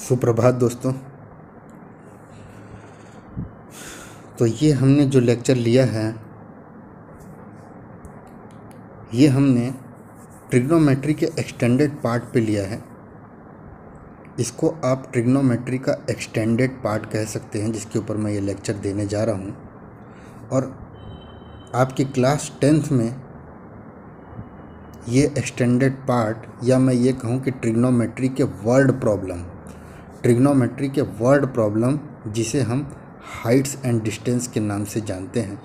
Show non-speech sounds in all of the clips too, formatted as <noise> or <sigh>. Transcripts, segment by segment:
सुप्रभात दोस्तों तो ये हमने जो लेक्चर लिया है ये हमने ट्रिग्नोमेट्री के एक्सटेंडेड पार्ट पे लिया है इसको आप ट्रिग्नोमेट्री का एक्सटेंडेड पार्ट कह सकते हैं जिसके ऊपर मैं ये लेक्चर देने जा रहा हूँ और आपकी क्लास टेंथ में ये एक्सटेंडेड पार्ट या मैं ये कहूँ कि ट्रिग्नोमेट्री के वर्ड प्रॉब्लम ट्रिग्नोमेट्री के वर्ड प्रॉब्लम जिसे हम हाइट्स एंड डिस्टेंस के नाम से जानते हैं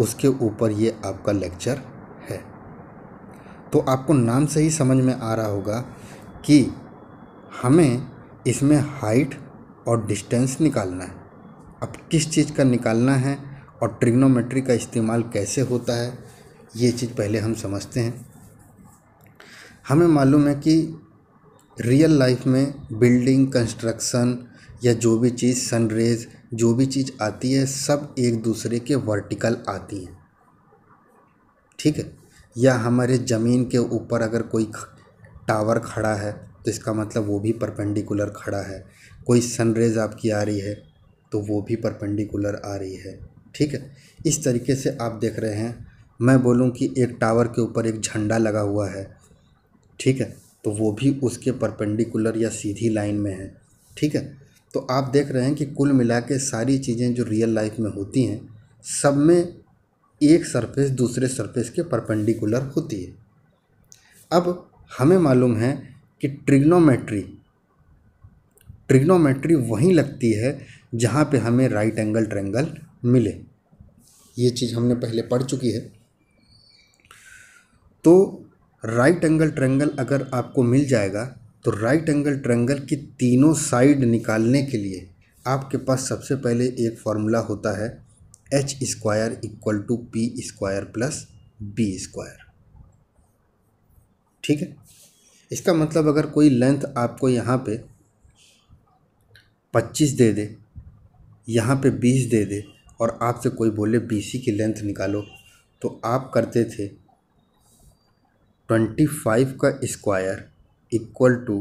उसके ऊपर ये आपका लेक्चर है तो आपको नाम से ही समझ में आ रहा होगा कि हमें इसमें हाइट और डिस्टेंस निकालना है अब किस चीज़ का निकालना है और ट्रिग्नोमेट्री का इस्तेमाल कैसे होता है ये चीज़ पहले हम समझते हैं हमें मालूम है कि रियल लाइफ में बिल्डिंग कंस्ट्रक्शन या जो भी चीज़ सनरेज जो भी चीज़ आती है सब एक दूसरे के वर्टिकल आती हैं ठीक है या हमारे ज़मीन के ऊपर अगर कोई टावर खड़ा है तो इसका मतलब वो भी परपेंडिकुलर खड़ा है कोई सनरेज आपकी आ रही है तो वो भी परपेंडिकुलर आ रही है ठीक है इस तरीके से आप देख रहे हैं मैं बोलूँ कि एक टावर के ऊपर एक झंडा लगा हुआ है ठीक है तो वो भी उसके परपेंडिकुलर या सीधी लाइन में है ठीक है तो आप देख रहे हैं कि कुल मिला के सारी चीज़ें जो रियल लाइफ में होती हैं सब में एक सरफेस दूसरे सरफेस के परपेंडिकुलर होती है अब हमें मालूम है कि ट्रिग्नोमेट्री ट्रिग्नोमेट्री वहीं लगती है जहाँ पे हमें राइट एंगल ट्रेंगल मिले ये चीज़ हमने पहले पढ़ चुकी है तो राइट एंगल ट्रेंगल अगर आपको मिल जाएगा तो राइट एंगल ट्रेंगल की तीनों साइड निकालने के लिए आपके पास सबसे पहले एक फार्मूला होता है H square equal to P square plus B square ठीक है इसका मतलब अगर कोई लेंथ आपको यहाँ पे 25 दे दे यहाँ पे 20 दे दे और आपसे कोई बोले सी की लेंथ निकालो तो आप करते थे ट्वेंटी फाइव का स्क्वायर इक्वल टू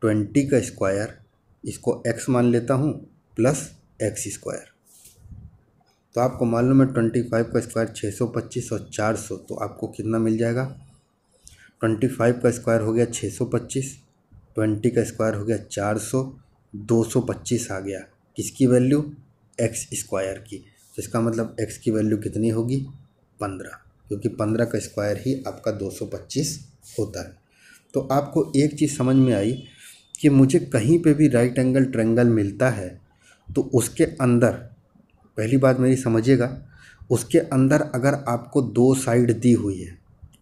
ट्वेंटी का स्क्वायर इसको एक्स मान लेता हूँ प्लस एक्स स्क्वायर तो आपको मालूम है ट्वेंटी फाइव का स्क्वायर छः सौ पच्चीस और चार सौ तो आपको कितना मिल जाएगा ट्वेंटी फाइव का स्क्वायर हो गया छः सौ पच्चीस ट्वेंटी का स्क्वायर हो गया चार सौ दो सौ पच्चीस आ गया किसकी वैल्यू एक्स स्क्वायर की तो इसका मतलब एक्स की वैल्यू कितनी होगी पंद्रह क्योंकि पंद्रह का स्क्वायर ही आपका दो सौ पच्चीस होता है तो आपको एक चीज़ समझ में आई कि मुझे कहीं पे भी राइट एंगल ट्रेंगल मिलता है तो उसके अंदर पहली बात मेरी समझिएगा उसके अंदर अगर आपको दो साइड दी हुई है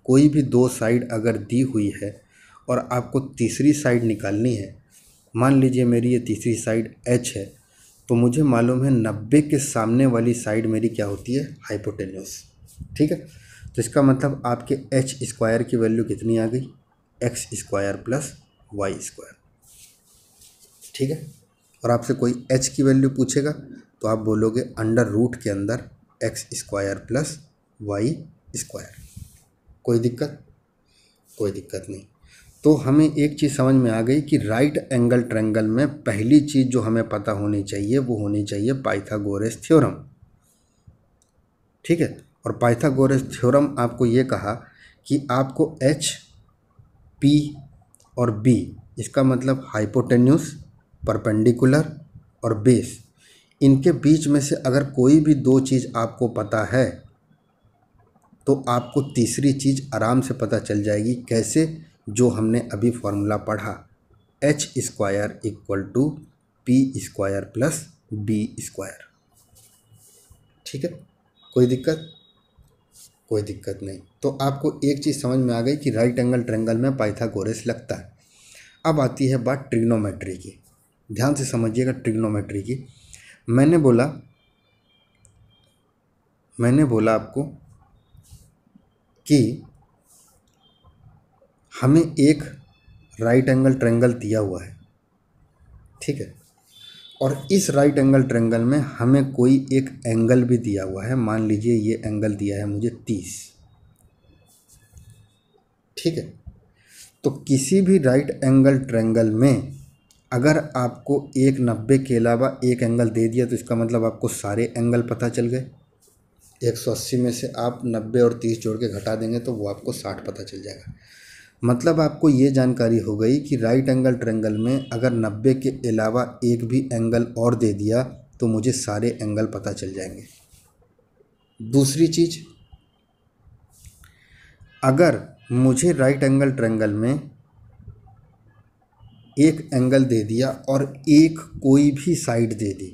कोई भी दो साइड अगर दी हुई है और आपको तीसरी साइड निकालनी है मान लीजिए मेरी ये तीसरी साइड एच है तो मुझे मालूम है नब्बे के सामने वाली साइड मेरी क्या होती है हाइपोटेन्यूस ठीक है तो इसका मतलब आपके एच स्क्वायर की वैल्यू कितनी आ गई X square plus Y square ठीक है और आपसे कोई एच की वैल्यू पूछेगा तो आप बोलोगे अंडर रूट के अंदर X square plus Y square कोई दिक्कत कोई दिक्कत नहीं तो हमें एक चीज़ समझ में आ गई कि राइट एंगल ट्रेंगल में पहली चीज़ जो हमें पता होनी चाहिए वो होनी चाहिए पाइथागोरस थ्योरम ठीक है और पाइथागोरस थ्योरम आपको ये कहा कि आपको एच पी और बी इसका मतलब हाइपोटेन्यूस परपेंडिकुलर और बेस इनके बीच में से अगर कोई भी दो चीज़ आपको पता है तो आपको तीसरी चीज़ आराम से पता चल जाएगी कैसे जो हमने अभी फॉर्मूला पढ़ा H square equal to P square plus B square ठीक है कोई दिक्कत कोई दिक्कत नहीं तो आपको एक चीज़ समझ में आ गई कि राइट एंगल ट्रेंगल में पाइथागोरस लगता है अब आती है बात ट्रिग्नोमेट्री की ध्यान से समझिएगा ट्रिग्नोमेट्री की मैंने बोला मैंने बोला आपको कि हमें एक राइट एंगल ट्रेंगल दिया हुआ है ठीक है और इस राइट एंगल ट्रेंगल में हमें कोई एक एंगल भी दिया हुआ है मान लीजिए ये एंगल दिया है मुझे तीस ठीक है तो किसी भी राइट एंगल ट्रेंगल में अगर आपको एक नब्बे के अलावा एक एंगल दे दिया तो इसका मतलब आपको सारे एंगल पता चल गए 180 में से आप नब्बे और 30 जोड़ के घटा देंगे तो वो आपको 60 पता चल जाएगा मतलब आपको ये जानकारी हो गई कि राइट एंगल ट्रेंगल में अगर 90 के अलावा एक भी एंगल और दे दिया तो मुझे सारे एंगल पता चल जाएंगे दूसरी चीज अगर मुझे राइट एंगल ट्रेंगल में एक एंगल दे दिया और एक कोई भी साइड दे दी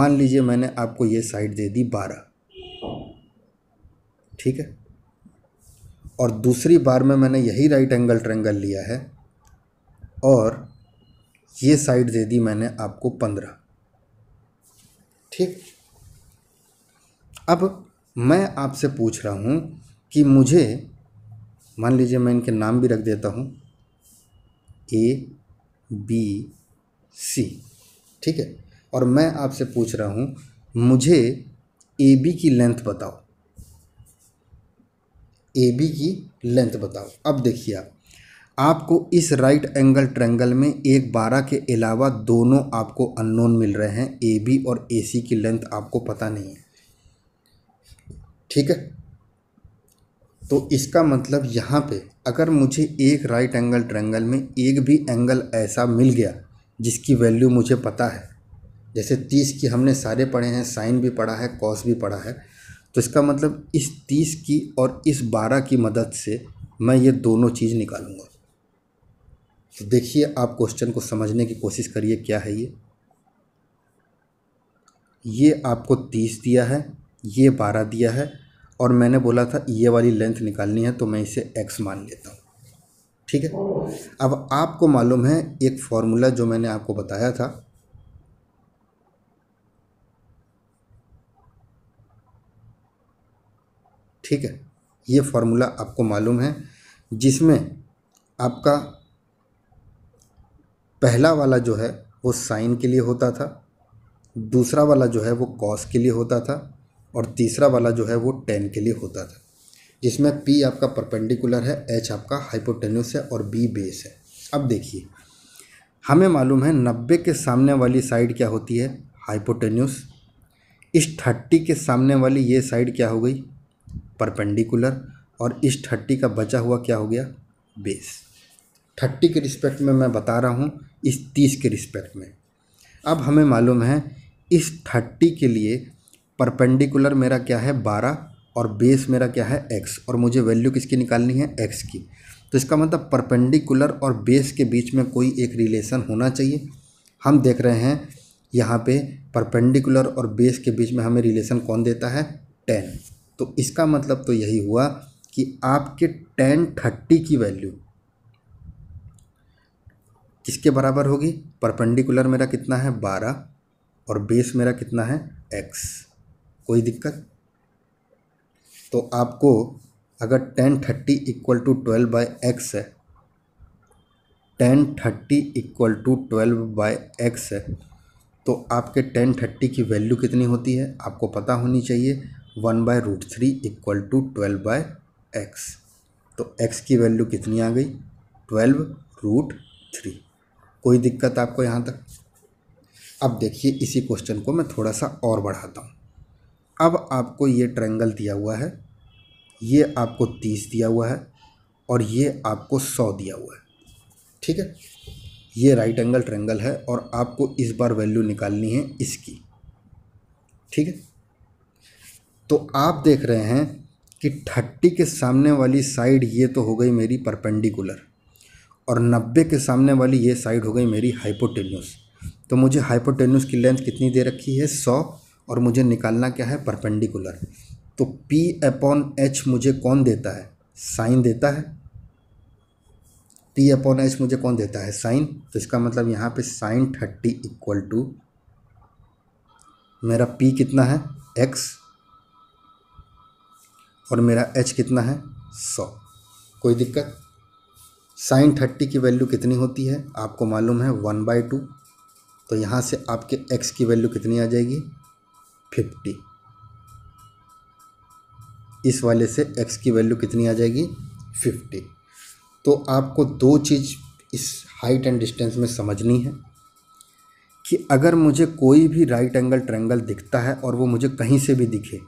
मान लीजिए मैंने आपको ये साइड दे दी बारह ठीक है और दूसरी बार में मैंने यही राइट एंगल ट्रेंगल लिया है और ये साइड दे दी मैंने आपको पंद्रह ठीक अब मैं आपसे पूछ रहा हूँ कि मुझे मान लीजिए मैं इनके नाम भी रख देता हूँ ए बी सी ठीक है और मैं आपसे पूछ रहा हूँ मुझे ए बी की लेंथ बताओ ए बी की लेंथ बताओ अब देखिए आप आपको इस राइट एंगल ट्रेंगल में एक बारह के अलावा दोनों आपको अननोन मिल रहे हैं ए बी और ए सी की लेंथ आपको पता नहीं है ठीक है तो इसका मतलब यहाँ पे अगर मुझे एक राइट एंगल ट्रेंगल में एक भी एंगल ऐसा मिल गया जिसकी वैल्यू मुझे पता है जैसे तीस की हमने सारे पढ़े हैं साइन भी पढ़ा है कॉस भी पढ़ा है तो इसका मतलब इस तीस की और इस बारह की मदद से मैं ये दोनों चीज़ निकालूंगा तो देखिए आप क्वेश्चन को समझने की कोशिश करिए क्या है ये ये आपको तीस दिया है ये बारह दिया है और मैंने बोला था ये वाली लेंथ निकालनी है तो मैं इसे एक्स मान लेता हूँ ठीक है अब आपको मालूम है एक फार्मूला जो मैंने आपको बताया था ठीक है ये फार्मूला आपको मालूम है जिसमें आपका पहला वाला जो है वो साइन के लिए होता था दूसरा वाला जो है वो कॉस के लिए होता था और तीसरा वाला जो है वो टेन के लिए होता था जिसमें पी आपका परपेंडिकुलर है एच आपका हाइपोटेन्यूस है और बी बेस है अब देखिए हमें मालूम है नब्बे के सामने वाली साइड क्या होती है हाइपोटेन्यूस इस थर्टी के सामने वाली ये साइड क्या हो गई परपेंडिकुलर और इस थर्टी का बचा हुआ क्या हो गया बेस थर्टी के रिस्पेक्ट में मैं बता रहा हूँ इस तीस के रिस्पेक्ट में अब हमें मालूम है इस थर्टी के लिए परपेंडिकुलर मेरा क्या है बारह और बेस मेरा क्या है एक्स और मुझे वैल्यू किसकी निकालनी है एक्स की तो इसका मतलब परपेंडिकुलर और बेस के बीच में कोई एक रिलेशन होना चाहिए हम देख रहे हैं यहाँ पे परपेंडिकुलर और बेस के बीच में हमें रिलेशन कौन देता है टेन तो इसका मतलब तो यही हुआ कि आपके टेन थर्टी की वैल्यू किसके बराबर होगी परपेंडिकुलर मेरा कितना है बारह और बेस मेरा कितना है एक्स कोई दिक्कत तो आपको अगर tan thirty equal to twelve by X है tan thirty equal to twelve by X है तो आपके टेन थर्टी की वैल्यू कितनी होती है आपको पता होनी चाहिए one by root three equal to twelve by X तो एक्स की वैल्यू कितनी आ गई ट्वेल्व रूट थ्री कोई दिक्कत आपको यहाँ तक अब देखिए इसी क्वेश्चन को मैं थोड़ा सा और बढ़ाता हूँ अब आपको ये ट्रायंगल दिया हुआ है ये आपको तीस दिया हुआ है और ये आपको सौ दिया हुआ है ठीक है ये राइट एंगल ट्रायंगल है और आपको इस बार वैल्यू निकालनी है इसकी ठीक है तो आप देख रहे हैं कि थर्टी के सामने वाली साइड ये तो हो गई मेरी परपेंडिकुलर और नब्बे के सामने वाली ये साइड हो गई मेरी हाइपोटेन्यूस तो मुझे हाइपोटेन्यूस की लेंथ कितनी दे रखी है सौ और मुझे निकालना क्या है परपेंडिकुलर तो पी अपॉन एच मुझे कौन देता है साइन देता है पी अपॉन एच मुझे कौन देता है साइन तो इसका मतलब यहाँ पे साइन थर्टी इक्वल टू मेरा पी कितना है एक्स और मेरा एच कितना है सौ कोई दिक्कत साइन थर्टी की वैल्यू कितनी होती है आपको मालूम है वन बाई टू तो यहाँ से आपके एक्स की वैल्यू कितनी आ जाएगी फिफ्टी इस वाले से एक्स की वैल्यू कितनी आ जाएगी फिफ्टी तो आपको दो चीज़ इस हाइट एंड डिस्टेंस में समझनी है कि अगर मुझे कोई भी राइट एंगल ट्रैंगल दिखता है और वो मुझे कहीं से भी दिखे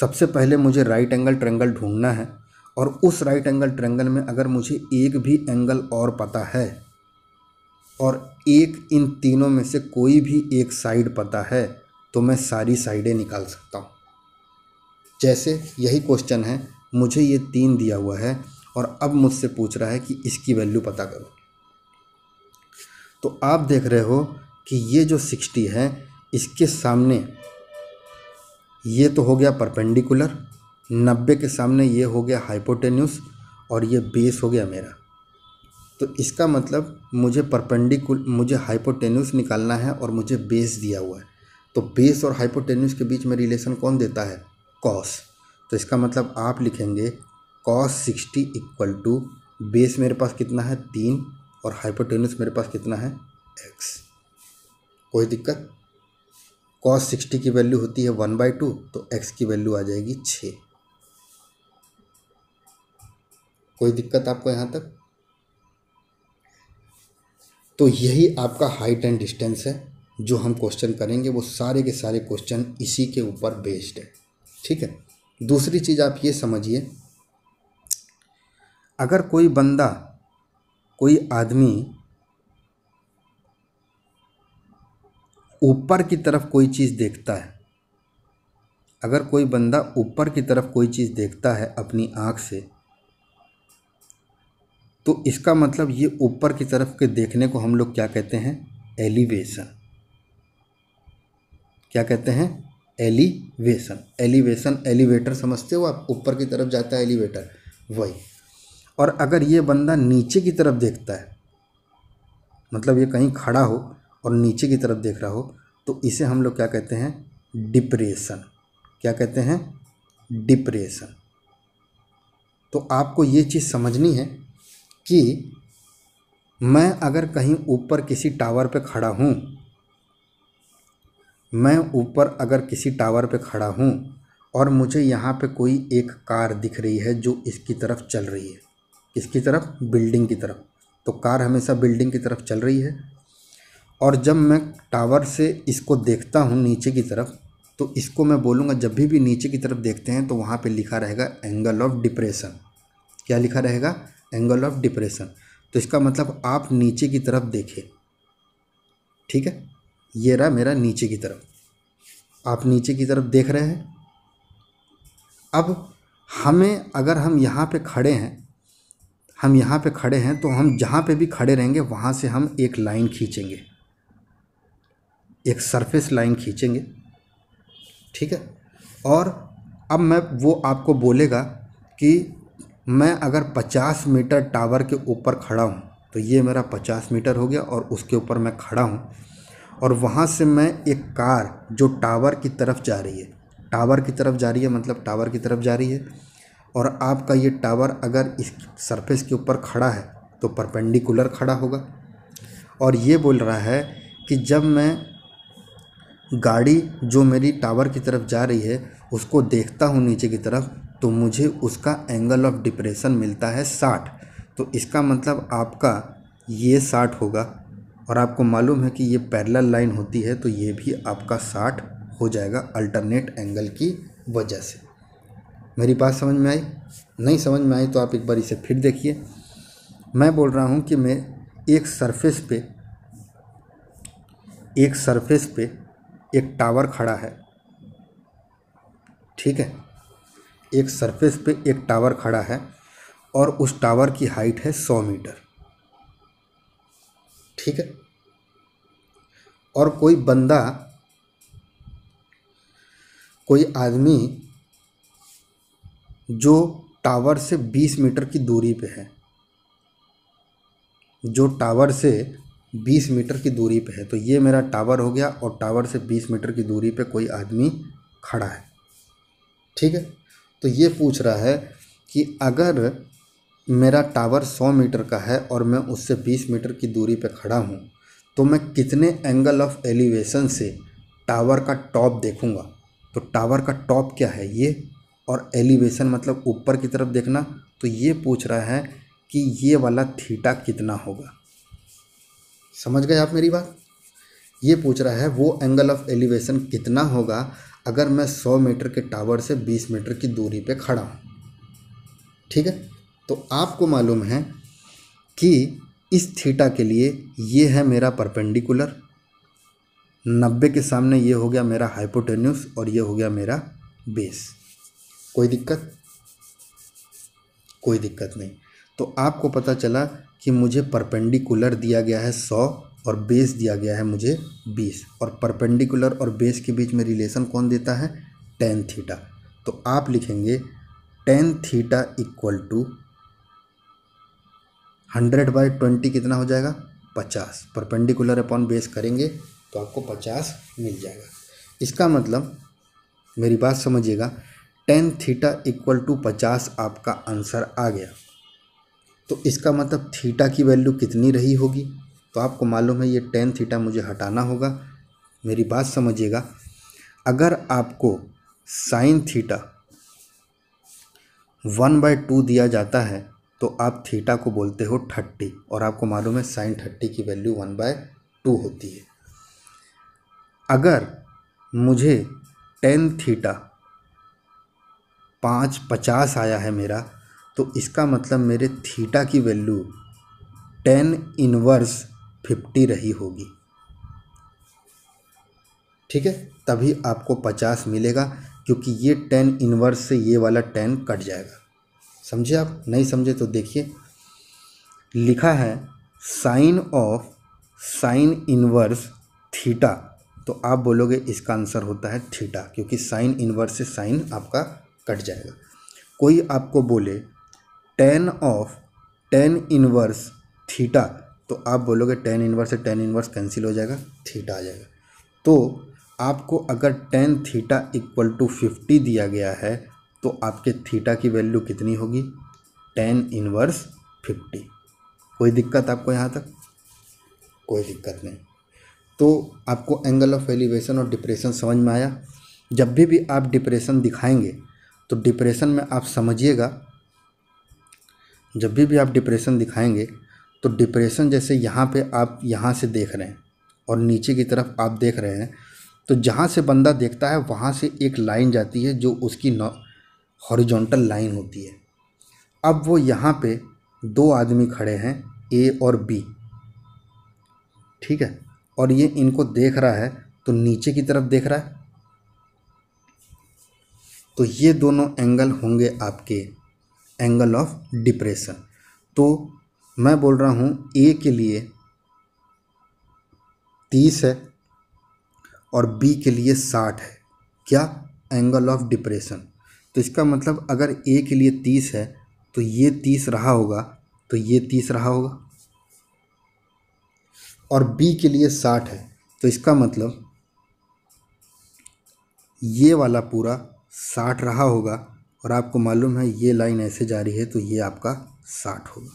सबसे पहले मुझे राइट एंगल ट्रेंगल ढूंढना है और उस राइट एंगल ट्रेंगल में अगर मुझे एक भी एंगल और पता है और एक इन तीनों में से कोई भी एक साइड पता है तो मैं सारी साइडें निकाल सकता हूँ जैसे यही क्वेश्चन है मुझे ये तीन दिया हुआ है और अब मुझसे पूछ रहा है कि इसकी वैल्यू पता करो तो आप देख रहे हो कि ये जो सिक्सटी है इसके सामने ये तो हो गया परपेंडिकुलर नब्बे के सामने ये हो गया हाइपोटेन्यूस और ये बेस हो गया मेरा तो इसका मतलब मुझे परपेंडिकुल मुझे हाइपोटेन्यूस निकालना है और मुझे बेस दिया हुआ है तो बेस और हाइपोटेन्यूस के बीच में रिलेशन कौन देता है कॉस तो इसका मतलब आप लिखेंगे cos sixty equal to base मेरे पास कितना है तीन और हाइपोटेन्यूस मेरे पास कितना है एक्स कोई दिक्कत कॉस सिक्सटी की वैल्यू होती है वन बाई टू तो एक्स की वैल्यू आ जाएगी छः कोई दिक्कत आपको यहाँ तक तो यही आपका हाइट एंड डिस्टेंस है जो हम क्वेश्चन करेंगे वो सारे के सारे क्वेश्चन इसी के ऊपर बेस्ड है ठीक है दूसरी चीज़ आप ये समझिए अगर कोई बंदा कोई आदमी ऊपर की तरफ कोई चीज़ देखता है अगर कोई बंदा ऊपर की तरफ कोई चीज़ देखता है अपनी आँख से तो इसका मतलब ये ऊपर की तरफ के देखने को हम लोग क्या कहते हैं एलिवेशन क्या कहते हैं एलिवेशन एलिवेशन एलिवेटर समझते हो आप ऊपर की तरफ जाता है एलिवेटर वही और अगर ये बंदा नीचे की तरफ देखता है मतलब ये कहीं खड़ा हो और नीचे की तरफ देख रहा हो तो इसे हम लोग क्या कहते हैं डिप्रेशन क्या कहते हैं डिप्रेशन तो आपको ये चीज़ समझनी है कि मैं अगर कहीं ऊपर किसी टावर पे खड़ा हूँ मैं ऊपर अगर किसी टावर पे खड़ा हूँ और मुझे यहाँ पे कोई एक कार दिख रही है जो इसकी तरफ चल रही है इसकी तरफ बिल्डिंग की तरफ तो कार हमेशा बिल्डिंग की तरफ चल रही है और जब मैं टावर से इसको देखता हूँ नीचे की तरफ तो इसको मैं बोलूँगा जब भी भी नीचे की तरफ देखते हैं तो वहाँ पे लिखा रहेगा एंगल ऑफ डिप्रेशन क्या लिखा रहेगा एंगल ऑफ डिप्रेशन तो इसका मतलब आप नीचे की तरफ देखें ठीक है ये रहा मेरा नीचे की तरफ आप नीचे की तरफ देख रहे हैं अब हमें अगर हम यहाँ पे खड़े हैं हम यहाँ पे खड़े हैं तो हम जहाँ पे भी खड़े रहेंगे वहाँ से हम एक लाइन खींचेंगे एक सरफेस लाइन खींचेंगे ठीक है और अब मैं वो आपको बोलेगा कि मैं अगर 50 मीटर टावर के ऊपर खड़ा हूँ तो ये मेरा 50 मीटर हो गया और उसके ऊपर मैं खड़ा हूँ और वहाँ से मैं एक कार जो टावर की तरफ जा रही है टावर की तरफ जा रही है मतलब टावर की तरफ जा रही है और आपका ये टावर अगर इस सरफेस के ऊपर खड़ा है तो परपेंडिकुलर खड़ा होगा और ये बोल रहा है कि जब मैं गाड़ी जो मेरी टावर की तरफ जा रही है उसको देखता हूँ नीचे की तरफ तो मुझे उसका एंगल ऑफ डिप्रेशन मिलता है साठ तो इसका मतलब आपका ये साठ होगा और आपको मालूम है कि ये पैरेलल लाइन होती है तो ये भी आपका साठ हो जाएगा अल्टरनेट एंगल की वजह से मेरी बात समझ में आई नहीं समझ में आई तो आप एक बार इसे फिर देखिए मैं बोल रहा हूँ कि मैं एक सरफेस पे एक सरफेस पे एक टावर खड़ा है ठीक है एक सरफेस पे एक टावर खड़ा है और उस टावर की हाइट है सौ मीटर ठीक है और कोई बंदा कोई आदमी जो टावर से बीस मीटर की दूरी पे है जो टावर से बीस मीटर की दूरी पे है तो ये मेरा टावर हो गया और टावर से बीस मीटर की दूरी पे कोई आदमी खड़ा है ठीक है तो ये पूछ रहा है कि अगर मेरा टावर सौ मीटर का है और मैं उससे बीस मीटर की दूरी पे खड़ा हूँ तो मैं कितने एंगल ऑफ एलिवेशन से टावर का टॉप देखूँगा तो टावर का टॉप क्या है ये और एलिवेशन मतलब ऊपर की तरफ देखना तो ये पूछ रहा है कि ये वाला थीटा कितना होगा समझ गए आप मेरी बात ये पूछ रहा है वो एंगल ऑफ एलिवेशन कितना होगा अगर मैं 100 मीटर के टावर से 20 मीटर की दूरी पे खड़ा हूँ ठीक है तो आपको मालूम है कि इस थीटा के लिए ये है मेरा परपेंडिकुलर 90 के सामने ये हो गया मेरा हाइपोटेन्यूस और ये हो गया मेरा बेस कोई दिक्कत कोई दिक्कत नहीं तो आपको पता चला कि मुझे परपेंडिकुलर दिया गया है सौ और बेस दिया गया है मुझे बीस और परपेंडिकुलर और बेस के बीच में रिलेशन कौन देता है टेन थीटा तो आप लिखेंगे tan theta equal to hundred by twenty कितना हो जाएगा पचास परपेंडिकुलर अपॉन बेस करेंगे तो आपको पचास मिल जाएगा इसका मतलब मेरी बात समझिएगा टेन थीटा इक्वल टू पचास आपका आंसर आ गया तो इसका मतलब थीटा की वैल्यू कितनी रही होगी तो आपको मालूम है ये टेन थीटा मुझे हटाना होगा मेरी बात समझिएगा अगर आपको sine theta one by two दिया जाता है तो आप थीटा को बोलते हो थर्टी और आपको मालूम है साइन थर्टी की वैल्यू वन बाय टू होती है अगर मुझे टेन थीटा पाँच पचास आया है मेरा तो इसका मतलब मेरे थीटा की वैल्यू टेन इनवर्स फिफ्टी रही होगी ठीक है तभी आपको पचास मिलेगा क्योंकि ये टेन इनवर्स से ये वाला टेन कट जाएगा समझे आप नहीं समझे तो देखिए लिखा है sine of sine inverse theta तो आप बोलोगे इसका आंसर होता है थीटा क्योंकि साइन इनवर्स से साइन आपका कट जाएगा कोई आपको बोले tan of tan inverse theta तो आप बोलोगे टेन इनवर्स से टेन इनवर्स कैंसिल हो जाएगा थीटा आ जाएगा तो आपको अगर tan theta equal to fifty दिया गया है तो आपके थीटा की वैल्यू कितनी होगी टेन इनवर्स फिफ्टी कोई दिक्कत आपको यहाँ तक कोई दिक्कत नहीं तो आपको एंगल ऑफ एलिवेशन और डिप्रेशन समझ में आया जब भी भी आप डिप्रेशन दिखाएंगे तो डिप्रेशन में आप समझिएगा जब भी भी आप डिप्रेशन दिखाएंगे तो डिप्रेशन जैसे यहाँ पे आप यहाँ से देख रहे हैं और नीचे की तरफ आप देख रहे हैं तो जहाँ से बंदा देखता है वहाँ से एक लाइन जाती है जो उसकी हॉरिजॉन्टल लाइन होती है अब वो यहाँ पे दो आदमी खड़े हैं ए और बी ठीक है और ये इनको देख रहा है तो नीचे की तरफ देख रहा है तो ये दोनों एंगल होंगे आपके एंगल ऑफ डिप्रेशन तो मैं बोल रहा हूँ ए के लिए तीस है और बी के लिए साठ है क्या एंगल ऑफ डिप्रेशन तो इसका मतलब अगर ए के लिए तीस है तो ये तीस रहा होगा तो ये तीस रहा होगा और बी के लिए साठ है तो इसका मतलब ये वाला पूरा साठ रहा होगा और आपको मालूम है ये लाइन ऐसे जा रही है तो ये आपका साठ होगा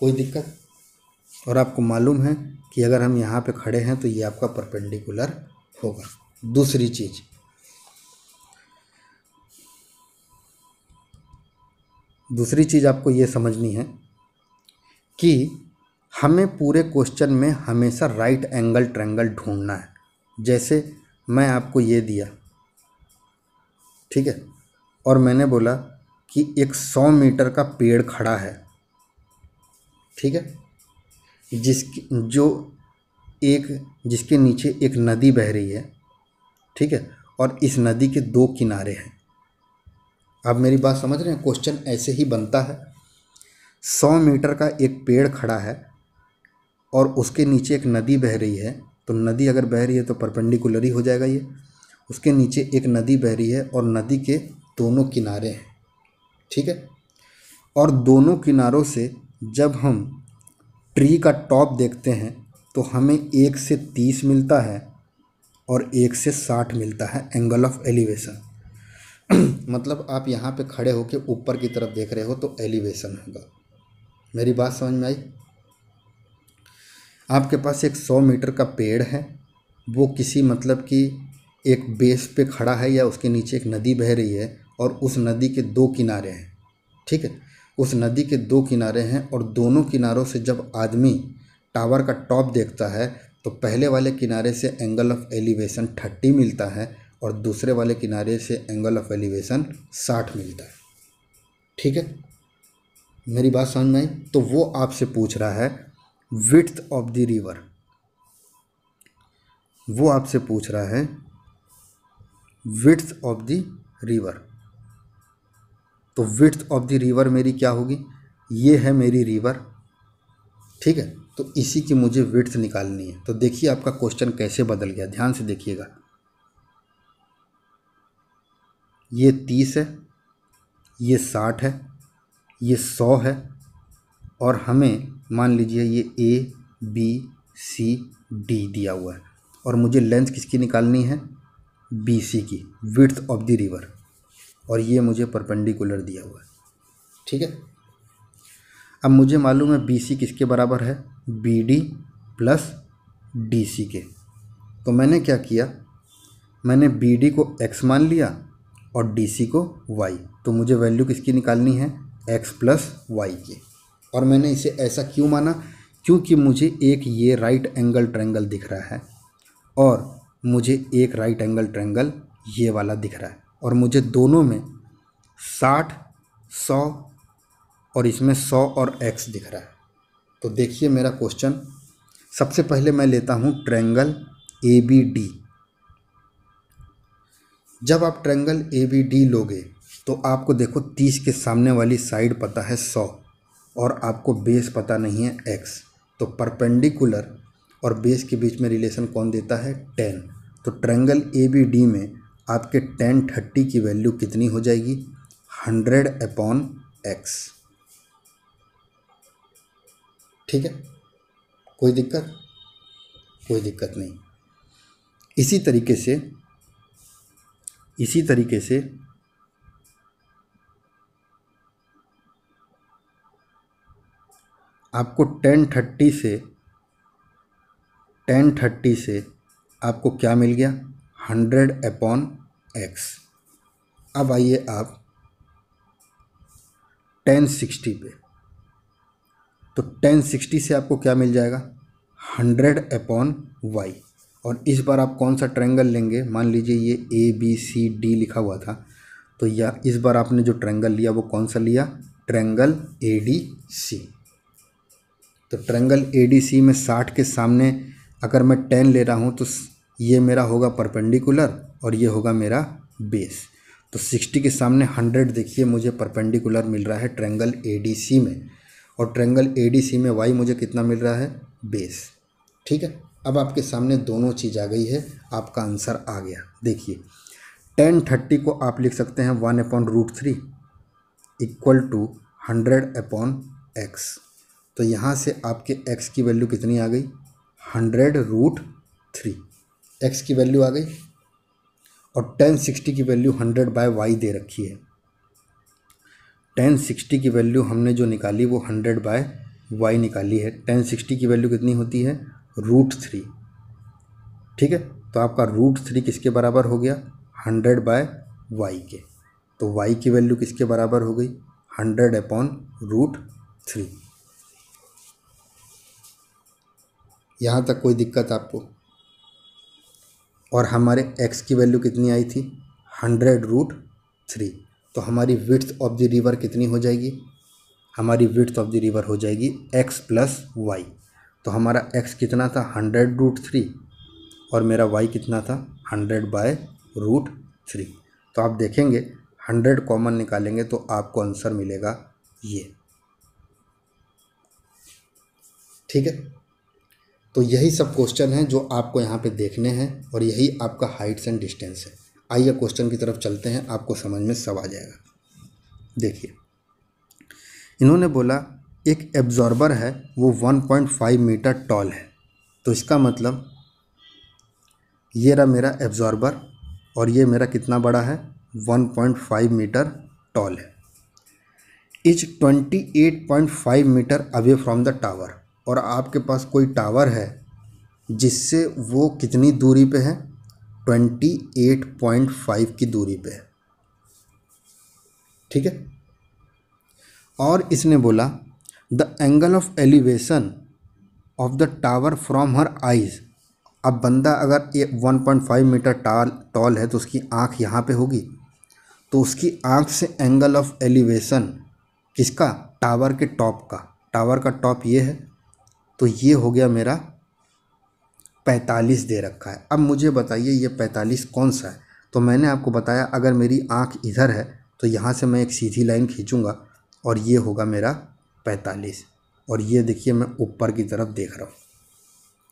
कोई दिक्कत और आपको मालूम है कि अगर हम यहाँ पे खड़े हैं तो ये आपका परपेंडिकुलर होगा दूसरी चीज़ दूसरी चीज़ आपको ये समझनी है कि हमें पूरे क्वेश्चन में हमेशा राइट एंगल ट्रैंगल ढूंढना है जैसे मैं आपको ये दिया ठीक है और मैंने बोला कि एक सौ मीटर का पेड़ खड़ा है ठीक है जिस जो एक जिसके नीचे एक नदी बह रही है ठीक है और इस नदी के दो किनारे हैं आप मेरी बात समझ रहे हैं क्वेश्चन ऐसे ही बनता है सौ मीटर का एक पेड़ खड़ा है और उसके नीचे एक नदी बह रही है तो नदी अगर बह रही है तो परपेंडिकुलर ही हो जाएगा ये उसके नीचे एक नदी बह रही है और नदी के दोनों किनारे हैं ठीक है और दोनों किनारों से जब हम ट्री का टॉप देखते हैं तो हमें एक से तीस मिलता है और एक से साठ मिलता है एंगल ऑफ एलिवेशन <clears throat> मतलब आप यहाँ पे खड़े होकर ऊपर की तरफ देख रहे हो तो एलिवेशन होगा मेरी बात समझ में आई आपके पास एक सौ मीटर का पेड़ है वो किसी मतलब कि एक बेस पे खड़ा है या उसके नीचे एक नदी बह रही है और उस नदी के दो किनारे हैं ठीक है उस नदी के दो किनारे हैं और दोनों किनारों से जब आदमी टावर का टॉप देखता है तो पहले वाले किनारे से एंगल ऑफ एलिवेशन थर्टी मिलता है और दूसरे वाले किनारे से एंगल ऑफ एलिवेशन साठ मिलता है ठीक है मेरी बात समझ में आई तो वो आपसे पूछ रहा है विथ ऑफ द रिवर वो आपसे पूछ रहा है विथ ऑफ द रिवर तो विथ ऑफ द रिवर मेरी क्या होगी ये है मेरी रिवर ठीक है तो इसी की मुझे विथ निकालनी है तो देखिए आपका क्वेश्चन कैसे बदल गया ध्यान से देखिएगा ये तीस है ये साठ है ये सौ है और हमें मान लीजिए ये ए बी सी डी दिया हुआ है और मुझे लेंथ किसकी निकालनी है बी सी की विथ ऑफ द रिवर और ये मुझे परपेंडिकुलर दिया हुआ है ठीक है अब मुझे मालूम है बी सी किसके बराबर है B D plus D C के तो मैंने क्या किया मैंने बी डी को एक्स मान लिया और डी सी को वाई तो मुझे वैल्यू किसकी निकालनी है एक्स प्लस वाई की और मैंने इसे ऐसा क्यों माना क्योंकि मुझे एक ये राइट एंगल ट्रेंगल दिख रहा है और मुझे एक राइट एंगल ट्रेंगल ये वाला दिख रहा है और मुझे दोनों में साठ सौ और इसमें सौ और एक्स दिख रहा है तो देखिए मेरा क्वेश्चन सबसे पहले मैं लेता हूँ ट्रेंगल ए बी डी जब आप ट्रेंगल ए बी डी लोगे तो आपको देखो तीस के सामने वाली साइड पता है सौ और आपको बेस पता नहीं है एक्स तो परपेंडिकुलर और बेस के बीच में रिलेशन कौन देता है टेन तो ट्रेंगल ए बी डी में आपके टेन थर्टी की वैल्यू कितनी हो जाएगी हंड्रेड अपॉन एक्स ठीक है कोई दिक्कत कोई दिक्कत नहीं इसी तरीके से इसी तरीके से आपको टेन थर्टी से टेन थर्टी से आपको क्या मिल गया हंड्रेड अपॉन एक्स अब आइए आप टेन सिक्सटी पे तो टेन सिक्सटी से आपको क्या मिल जाएगा हंड्रेड अपॉन वाई और इस बार आप कौन सा ट्रेंगल लेंगे मान लीजिए ये ए बी सी डी लिखा हुआ था तो या इस बार आपने जो ट्रेंगल लिया वो कौन सा लिया ट्रेंगल ए डी सी तो ट्रेंगल ए डी सी में साठ के सामने अगर मैं टेन ले रहा हूँ तो ये मेरा होगा परपेंडिकुलर और ये होगा मेरा बेस तो 60 के सामने 100 देखिए मुझे परपेंडिकुलर मिल रहा है ट्रेंगल ए में और ट्रेंगल ए में वाई मुझे कितना मिल रहा है बेस ठीक है अब आपके सामने दोनों चीज़ आ गई है आपका आंसर आ गया देखिए टेन थर्टी को आप लिख सकते हैं one upon root three equal to hundred upon X तो यहाँ से आपके एक्स की वैल्यू कितनी आ गई हंड्रेड रूट थ्री एक्स की वैल्यू आ गई और टेन सिक्सटी की वैल्यू हंड्रेड बाय वाई दे रखी है टेन सिक्सटी की वैल्यू हमने जो निकाली वो हंड्रेड बाय वाई निकाली है टेन सिक्सटी की वैल्यू कितनी होती है रूट थ्री ठीक है तो आपका रूट थ्री किसके बराबर हो गया हंड्रेड बाय वाई के तो वाई की वैल्यू किसके बराबर हो गई हंड्रेड अपॉन रूट थ्री यहाँ तक कोई दिक्कत आपको और हमारे एक्स की वैल्यू कितनी आई थी हंड्रेड रूट थ्री तो हमारी विड्थ ऑफ द रिवर कितनी हो जाएगी हमारी विड्थ ऑफ द रिवर हो जाएगी एक्स प्लस वाई तो हमारा एक्स कितना था हंड्रेड रूट थ्री और मेरा वाई कितना था हंड्रेड बाय रूट थ्री तो आप देखेंगे हंड्रेड कॉमन निकालेंगे तो आपको आंसर मिलेगा ये ठीक है तो यही सब क्वेश्चन हैं जो आपको यहाँ पे देखने हैं और यही आपका हाइट्स एंड डिस्टेंस है आइए क्वेश्चन की तरफ चलते हैं आपको समझ में सब आ जाएगा देखिए इन्होंने बोला एक एब्जॉर्बर है वो 1.5 मीटर टॉल है तो इसका मतलब ये रहा मेरा एब्जॉर्बर और ये मेरा कितना बड़ा है 1.5 मीटर टॉल है is 28.5 metre away from the tower और आपके पास कोई टावर है जिससे वो कितनी दूरी पे है ट्वेंटी एट पॉइंट फाइव की दूरी पे है ठीक है और इसने बोला the angle of elevation of the tower from her eyes अब बंदा अगर ये 1.5 मीटर टाल टॉल है तो उसकी आँख यहाँ पे होगी तो उसकी आँख से एंगल ऑफ एलिवेशन किसका टावर के टॉप का टावर का टॉप ये है तो ये हो गया मेरा पैंतालीस दे रखा है अब मुझे बताइए ये पैंतालीस कौन सा है तो मैंने आपको बताया अगर मेरी आँख इधर है तो यहाँ से मैं एक सीधी लाइन खींचूँगा और ये होगा मेरा पैंतालीस और ये देखिए मैं ऊपर की तरफ देख रहा हूँ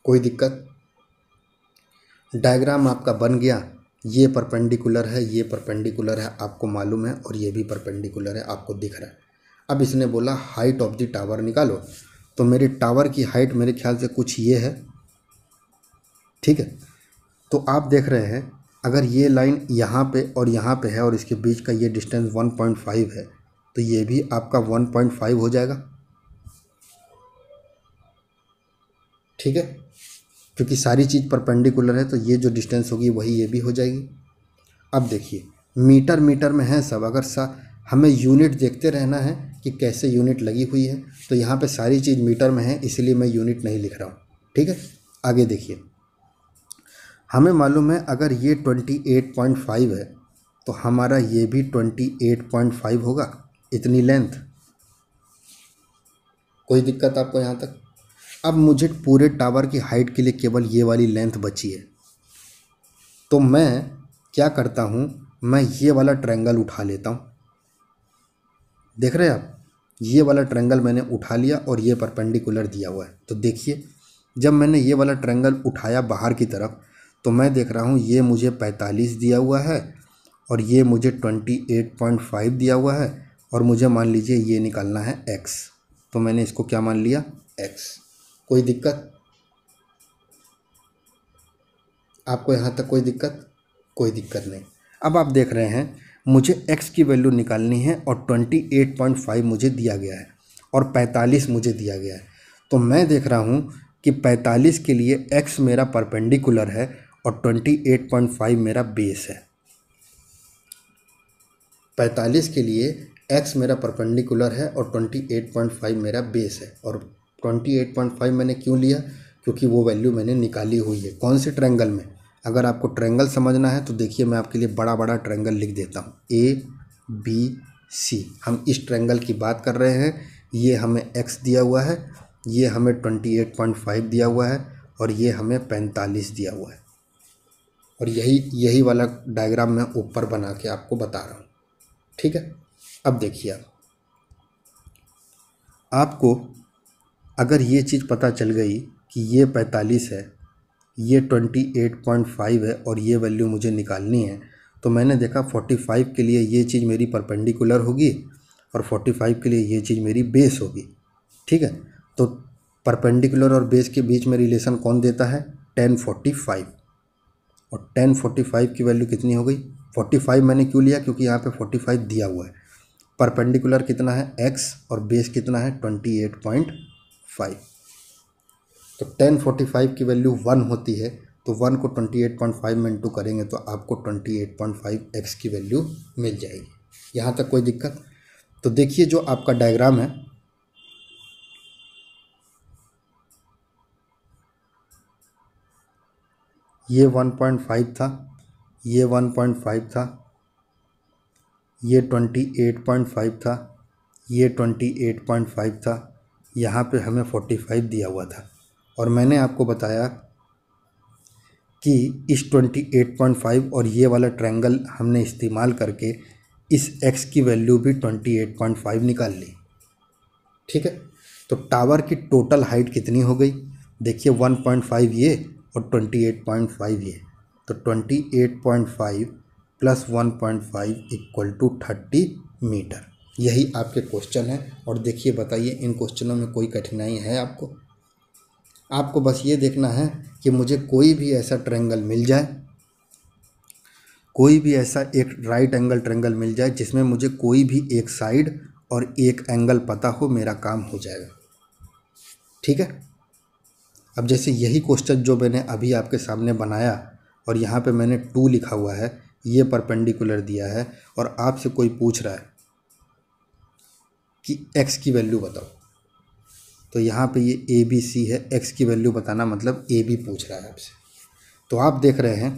कोई दिक्कत डायग्राम आपका बन गया ये परपेंडिकुलर है ये परपेंडिकुलर है आपको मालूम है और ये भी परपेंडिकुलर है आपको दिख रहा है अब इसने बोला हाइट ऑफ द टावर निकालो तो मेरे टावर की हाइट मेरे ख्याल से कुछ ये है ठीक है तो आप देख रहे हैं अगर ये लाइन यहाँ पे और यहाँ पे है और इसके बीच का ये डिस्टेंस 1.5 है तो ये भी आपका 1.5 हो जाएगा ठीक है क्योंकि सारी चीज़ परपेंडिकुलर है तो ये जो डिस्टेंस होगी वही ये भी हो जाएगी अब देखिए मीटर मीटर में है सब अगर सा हमें यूनिट देखते रहना है कि कैसे यूनिट लगी हुई है तो यहाँ पे सारी चीज़ मीटर में है इसीलिए मैं यूनिट नहीं लिख रहा हूँ ठीक है आगे देखिए हमें मालूम है अगर ये 28.5 है तो हमारा ये भी 28.5 होगा इतनी लेंथ कोई दिक्कत आपको यहाँ तक अब मुझे पूरे टावर की हाइट के लिए केवल ये वाली लेंथ बची है तो मैं क्या करता हूँ मैं ये वाला ट्रायंगल उठा लेता हूँ देख रहे हैं आप ये वाला ट्रेंगल मैंने उठा लिया और ये परपेंडिकुलर दिया हुआ है तो देखिए जब मैंने ये वाला ट्रेंगल उठाया बाहर की तरफ तो मैं देख रहा हूँ ये मुझे 45 दिया हुआ है और ये मुझे 28.5 दिया हुआ है और मुझे मान लीजिए ये निकालना है एक्स तो मैंने इसको क्या मान लिया एक्स कोई दिक्कत आपको यहाँ तक कोई दिक्कत कोई दिक्कत नहीं अब आप देख रहे हैं मुझे एक्स की वैल्यू निकालनी है और ट्वेंटी एट पॉइंट फाइव मुझे दिया गया है और पैंतालीस मुझे दिया गया है तो मैं देख रहा हूँ कि पैंतालीस के लिए एक्स मेरा परपेंडिकुलर है और ट्वेंटी एट पॉइंट फाइव मेरा बेस है पैंतालीस के लिए एक्स मेरा परपेंडिकुलर है और ट्वेंटी एट पॉइंट फाइव मेरा बेस है और ट्वेंटी एट पॉइंट फाइव मैंने क्यों लिया क्योंकि वो वैल्यू मैंने निकाली हुई है कौन से ट्रैंगल में अगर आपको ट्रैंगल समझना है तो देखिए मैं आपके लिए बड़ा बड़ा ट्रैंगल लिख देता हूँ ए बी सी हम इस ट्रैंगल की बात कर रहे हैं ये हमें एक्स दिया हुआ है ये हमें ट्वेंटी एट पॉइंट फाइव दिया हुआ है और ये हमें पैंतालीस दिया हुआ है और यही यही वाला डायग्राम मैं ऊपर बना के आपको बता रहा हूँ ठीक है अब देखिए आप आपको अगर ये चीज़ पता चल गई कि ये पैंतालीस है ये 28.5 है और ये वैल्यू मुझे निकालनी है तो मैंने देखा 45 के लिए ये चीज़ मेरी परपेंडिकुलर होगी और 45 के लिए ये चीज़ मेरी बेस होगी ठीक है तो परपेंडिकुलर और बेस के बीच में रिलेशन कौन देता है 1045 और 1045 की वैल्यू कितनी हो गई 45 मैंने क्यों लिया क्योंकि यहाँ पे 45 दिया हुआ है परपेंडिकुलर कितना है एक्स और बेस कितना है फाइव तो टेन फोर्टी फाइव की वैल्यू वन होती है तो वन को ट्वेंटी एट पॉइंट फाइव में इंटू करेंगे तो आपको twenty eight point five X की वैल्यू मिल जाएगी यहाँ तक कोई दिक्कत तो देखिए जो आपका डायग्राम है ये वन पॉइंट फाइव था ये वन पॉइंट फाइव था ये ट्वेंटी एट पॉइंट फाइव था ये ट्वेंटी एट पॉइंट फाइव था यहाँ पे हमें फोर्टी फाइव दिया हुआ था और मैंने आपको बताया कि इस 28.5 और ये वाला ट्रायंगल हमने इस्तेमाल करके इस x की वैल्यू भी 28.5 निकाल ली ठीक है तो टावर की टोटल हाइट कितनी हो गई देखिए 1.5 ये और 28.5 ये तो 28.5 plus 1.5 equal to thirty metre यही आपके क्वेश्चन है और देखिए बताइए इन क्वेश्चनों में कोई कठिनाई है आपको आपको बस ये देखना है कि मुझे कोई भी ऐसा ट्रेंगल मिल जाए कोई भी ऐसा एक राइट एंगल ट्रेंगल मिल जाए जिसमें मुझे कोई भी एक साइड और एक एंगल पता हो मेरा काम हो जाएगा ठीक है अब जैसे यही क्वेश्चन जो मैंने अभी आपके सामने बनाया और यहाँ पे मैंने टू लिखा हुआ है ये परपेंडिकुलर दिया है और आपसे कोई पूछ रहा है कि एक्स की वैल्यू बताओ तो यहाँ पे ये ए बी सी है एक्स की वैल्यू बताना मतलब ए बी पूछ रहा है आपसे तो आप देख रहे हैं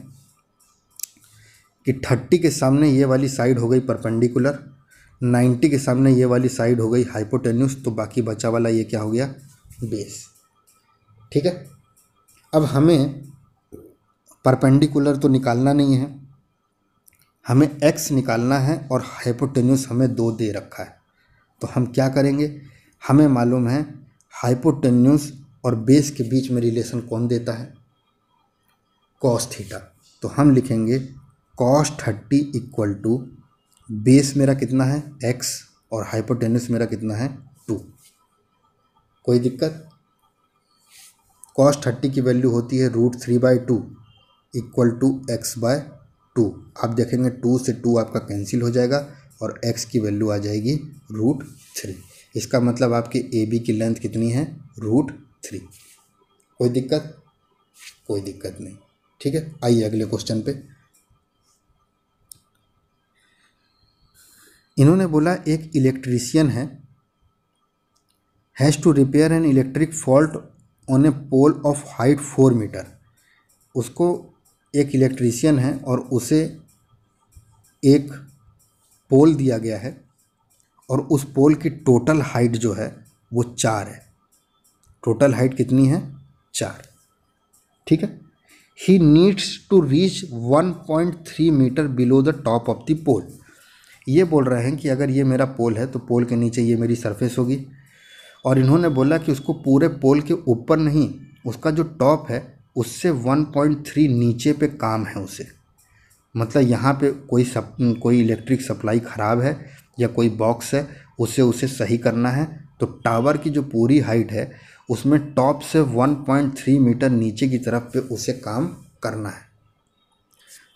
कि थर्टी के सामने ये वाली साइड हो गई परपेंडिकुलर नाइन्टी के सामने ये वाली साइड हो गई हाइपोटेन्यूस तो बाकी बचा वाला ये क्या हो गया बेस ठीक है अब हमें परपेंडिकुलर तो निकालना नहीं है हमें एक्स निकालना है और हाइपोटेन्यूस हमें दो दे रखा है तो हम क्या करेंगे हमें मालूम है हाइपोटेन्यूस और बेस के बीच में रिलेशन कौन देता है कॉस थीटा तो हम लिखेंगे cos thirty equal to base मेरा कितना है एक्स और हाइपोटेन्यूस मेरा कितना है टू कोई दिक्कत कॉस थर्टी की वैल्यू होती है root three by two equal to x by two आप देखेंगे टू से टू आपका कैंसिल हो जाएगा और एक्स की वैल्यू आ जाएगी रूट थ्री इसका मतलब आपकी ए बी की लेंथ कितनी है रूट थ्री कोई दिक्कत कोई दिक्कत नहीं ठीक है आइए अगले क्वेश्चन पे इन्होंने बोला एक इलेक्ट्रीशियन है has to repair an electric fault on a pole of height four metre उसको एक इलेक्ट्रीशियन है और उसे एक पोल दिया गया है और उस पोल की टोटल हाइट जो है वो चार है टोटल हाइट कितनी है चार ठीक है he needs to reach 1.3 metre below the top of the pole ये बोल रहे हैं कि अगर ये मेरा पोल है तो पोल के नीचे ये मेरी सरफेस होगी और इन्होंने बोला कि उसको पूरे पोल के ऊपर नहीं उसका जो टॉप है उससे 1.3 नीचे पे काम है उसे मतलब यहाँ पे कोई सप कोई इलेक्ट्रिक सप्लाई ख़राब है या कोई बॉक्स है उसे उसे सही करना है तो टावर की जो पूरी हाइट है उसमें टॉप से 1.3 मीटर नीचे की तरफ पे उसे काम करना है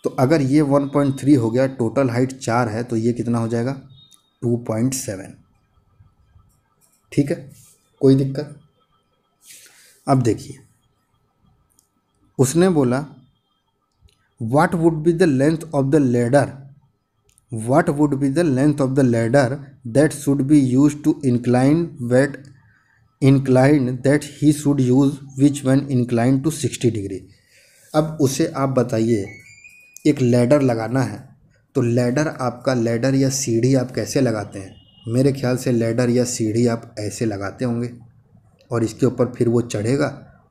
तो अगर ये 1.3 हो गया टोटल हाइट चार है तो ये कितना हो जाएगा 2.7 ठीक है कोई दिक्कत अब देखिए उसने बोला what would be the length of the ladder what would be the length of the ladder that should be used to incline that inclined that he should use which when inclined to 60 degree अब उसे आप बताइए एक ladder लगाना है तो ladder आपका ladder या सीढ़ी आप कैसे लगाते हैं मेरे ख्याल से लैडर या सीढ़ी आप ऐसे लगाते होंगे और इसके ऊपर फिर वो चढ़ेगा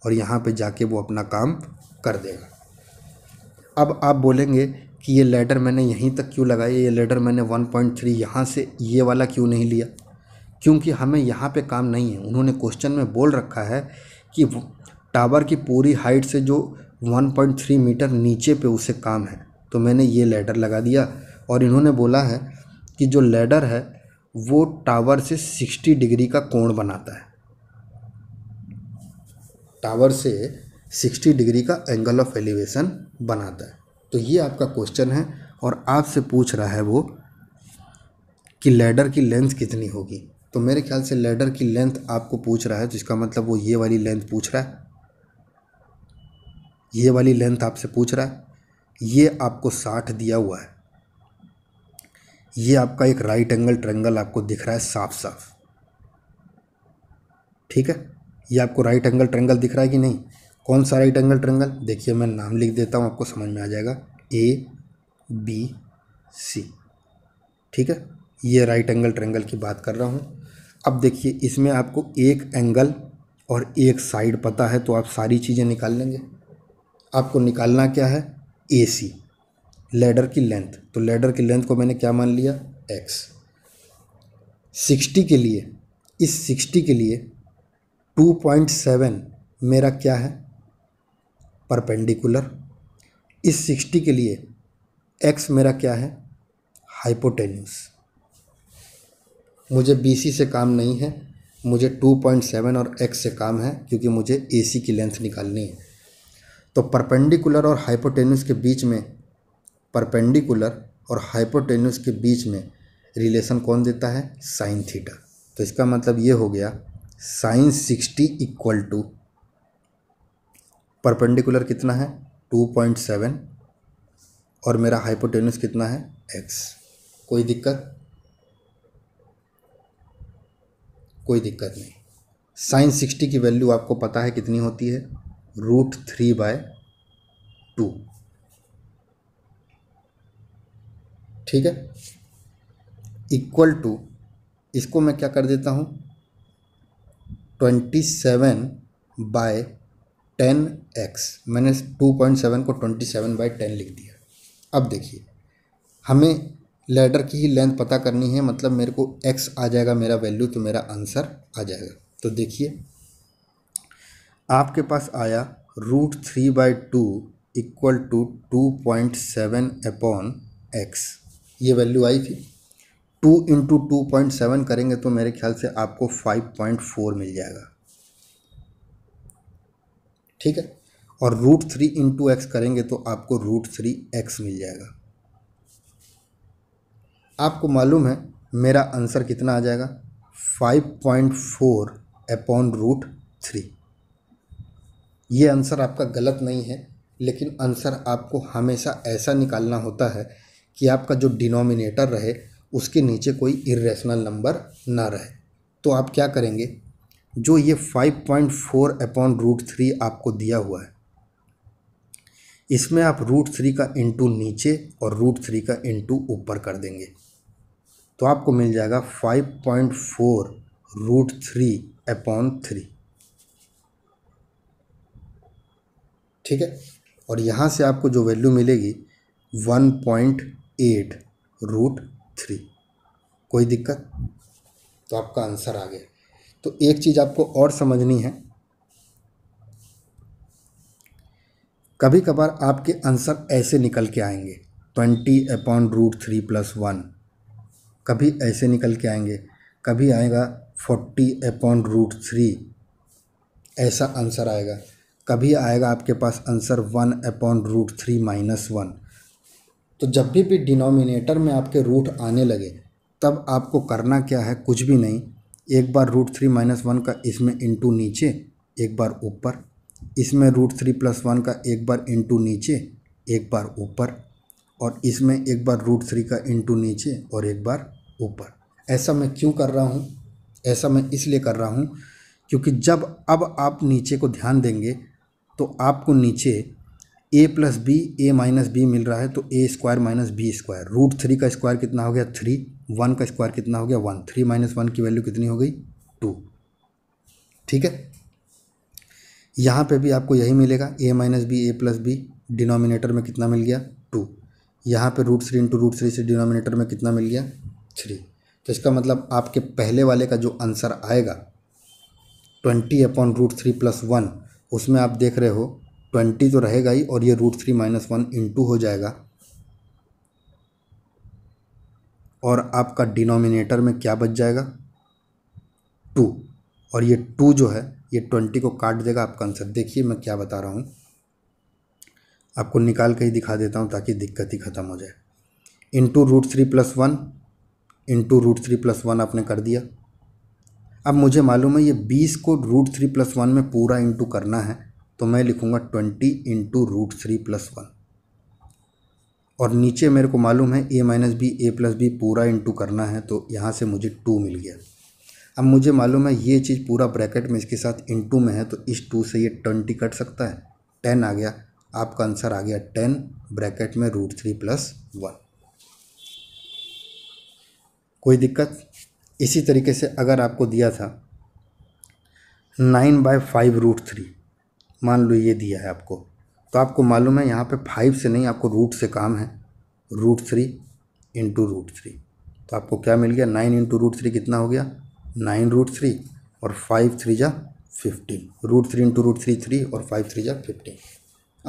और यहाँ पे जाके वो अपना काम कर देगा अब आप बोलेंगे कि ये लेडर मैंने यहीं तक क्यों लगाई ये लेडर मैंने 1.3 पॉइंट यहाँ से ये वाला क्यों नहीं लिया क्योंकि हमें यहाँ पे काम नहीं है उन्होंने क्वेश्चन में बोल रखा है कि टावर की पूरी हाइट से जो 1.3 मीटर नीचे पे उसे काम है तो मैंने ये लेडर लगा दिया और इन्होंने बोला है कि जो लेडर है वो टावर से सिक्सटी डिग्री का कोण बनाता है टावर से सिक्सटी डिग्री का एंगल ऑफ एलिवेशन बनाता है तो ये आपका क्वेश्चन है और आपसे पूछ रहा है वो कि लेडर की लेंथ कितनी होगी तो मेरे ख्याल से लेडर की लेंथ आपको पूछ रहा है तो इसका मतलब वो ये वाली लेंथ पूछ रहा है ये वाली लेंथ आपसे पूछ रहा है ये आपको साठ दिया हुआ है ये आपका एक राइट एंगल ट्रेंगल आपको दिख रहा है साफ साफ ठीक है ये आपको राइट एंगल ट्रेंगल दिख रहा है कि नहीं कौन सा राइट एंगल ट्रेंगल देखिए मैं नाम लिख देता हूँ आपको समझ में आ जाएगा ए बी सी ठीक है ये राइट एंगल ट्रेंगल की बात कर रहा हूँ अब देखिए इसमें आपको एक एंगल और एक साइड पता है तो आप सारी चीज़ें निकाल लेंगे आपको निकालना क्या है ए सी लेडर की लेंथ तो लेडर की लेंथ को मैंने क्या मान लिया एक्स सिक्सटी के लिए इस सिक्सटी के लिए टू पॉइंट सेवन मेरा क्या है परपेंडिकुलर इस सिक्सटी के लिए एक्स मेरा क्या है हाइपोटेन्यूस मुझे बीसी से काम नहीं है मुझे 2.7 और एक्स से काम है क्योंकि मुझे एसी की लेंथ निकालनी है तो परपेंडिकुलर और हाइपोटेन्यूस के बीच में परपेंडिकुलर और हाइपोटेन्यूस के बीच में रिलेशन कौन देता है साइन थीटा तो इसका मतलब ये हो गया sine sixty equal to perpendicular कितना है टू पॉइंट सेवन और मेरा हाइपोटेनस कितना है एक्स कोई दिक्कत कोई दिक्कत नहीं साइन सिक्सटी की वैल्यू आपको पता है कितनी होती है रूट थ्री बाय टू ठीक है इक्वल टू इसको मैं क्या कर देता हूँ twenty seven by ten x मैंने टू पॉइंट सेवन को ट्वेंटी सेवन बाई टेन लिख दिया अब देखिए हमें लेडर की ही लेंथ पता करनी है मतलब मेरे को एक्स आ जाएगा मेरा वैल्यू तो मेरा आंसर आ जाएगा तो देखिए आपके पास आया root three by two equal to two point seven upon x ये वैल्यू आई थी two into two point seven करेंगे तो मेरे ख्याल से आपको फाइव पॉइंट फोर मिल जाएगा ठीक है और रूट थ्री इंटू एक्स करेंगे तो आपको रूट थ्री एक्स मिल जाएगा आपको मालूम है मेरा आंसर कितना आ जाएगा five point four upon root three ये आंसर आपका गलत नहीं है लेकिन आंसर आपको हमेशा ऐसा निकालना होता है कि आपका जो डिनोमिनेटर रहे उसके नीचे कोई इरेशनल नंबर ना रहे तो आप क्या करेंगे जो ये 5.4 point four upon root three आपको दिया हुआ है इसमें आप रूट थ्री का इंटू नीचे और रूट थ्री का इंटू ऊपर कर देंगे तो आपको मिल जाएगा 5.4 point four root three upon three ठीक है और यहाँ से आपको जो वैल्यू मिलेगी one point eight root three कोई दिक्कत तो आपका आंसर आ गया तो एक चीज़ आपको और समझनी है कभी कभार आपके आंसर ऐसे निकल के आएंगे twenty upon root three plus one कभी ऐसे निकल के आएंगे कभी आएगा फोर्टी अपॉन रूट थ्री ऐसा आंसर आएगा कभी आएगा आपके पास answer one upon root three minus one तो जब भी भी डिनोमिनेटर में आपके रूट आने लगे तब आपको करना क्या है कुछ भी नहीं एक बार रूट थ्री माइनस वन का इसमें इंटू नीचे एक बार ऊपर इसमें रूट थ्री प्लस वन का एक बार इंटू नीचे एक बार ऊपर और इसमें एक बार रूट थ्री का इंटू नीचे और एक बार ऊपर ऐसा मैं क्यों कर रहा हूँ ऐसा मैं इसलिए कर रहा हूँ क्योंकि जब अब आप नीचे को ध्यान देंगे तो आपको नीचे A plus B A minus B मिल रहा है तो A square minus B square root three का स्क्वायर कितना हो गया थ्री वन का स्क्वायर कितना हो गया वन थ्री माइनस वन की वैल्यू कितनी हो गई टू ठीक है यहाँ पे भी आपको यही मिलेगा A minus B A plus B denominator में कितना मिल गया टू यहाँ पे root three into root three से डिनोमिनेटर में कितना मिल गया थ्री तो इसका मतलब आपके पहले वाले का जो आंसर आएगा twenty upon root three plus one उसमें आप देख रहे हो ट्वेंटी तो रहेगा ही और ये root three minus one into हो जाएगा और आपका डिनोमिनेटर में क्या बच जाएगा टू और ये टू जो है ये ट्वेंटी को काट देगा आपका आंसर देखिए मैं क्या बता रहा हूँ आपको निकाल के ही दिखा देता हूँ ताकि दिक्कत ही ख़त्म हो जाए into root three plus one into root three plus one आपने कर दिया अब मुझे मालूम है ये बीस को रूट थ्री प्लस वन में पूरा इंटू करना है तो मैं लिखूँगा twenty into root three plus one और नीचे मेरे को मालूम है A minus B A plus B पूरा इंटू करना है तो यहाँ से मुझे टू मिल गया अब मुझे मालूम है ये चीज़ पूरा ब्रैकेट में इसके साथ इंटू में है तो इस टू से ये ट्वेंटी कट सकता है टेन आ गया आपका आंसर आ गया टेन ब्रैकेट में रूट थ्री प्लस वन कोई दिक्कत इसी तरीके से अगर आपको दिया था nine by five root three मान लो ये दिया है आपको तो आपको मालूम है यहाँ पे फाइव से नहीं आपको रूट से काम है root three into root three तो आपको क्या मिल गया नाइन इंटू रूट थ्री कितना हो गया नाइन रूट थ्री और फाइव थ्री जा fifteen root three into root three three और फाइव थ्री जा फिफ्टीन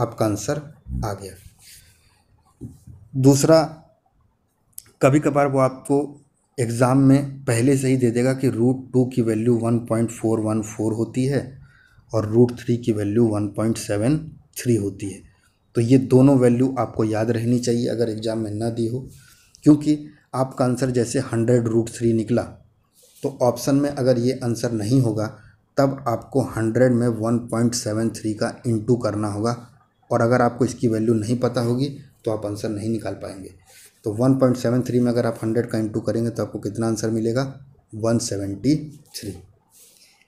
आपका आंसर आ गया दूसरा कभी कभार वो आपको एग्ज़ाम में पहले से ही दे देगा कि रूट टू की value one point four one four होती है और रूट थ्री की value one point seven three होती है तो ये दोनों वैल्यू आपको याद रहनी चाहिए अगर एग्ज़ाम में ना दी हो क्योंकि आपका आंसर जैसे हंड्रेड रूट थ्री निकला तो ऑप्शन में अगर ये आंसर नहीं होगा तब आपको हंड्रेड में वन पॉइंट सेवन थ्री का इंटू करना होगा और अगर आपको इसकी वैल्यू नहीं पता होगी तो आप आंसर नहीं निकाल पाएंगे तो वन पॉइंट सेवन थ्री में अगर आप हंड्रेड का इंटू करेंगे तो आपको कितना आंसर मिलेगा वन सेवेंटी थ्री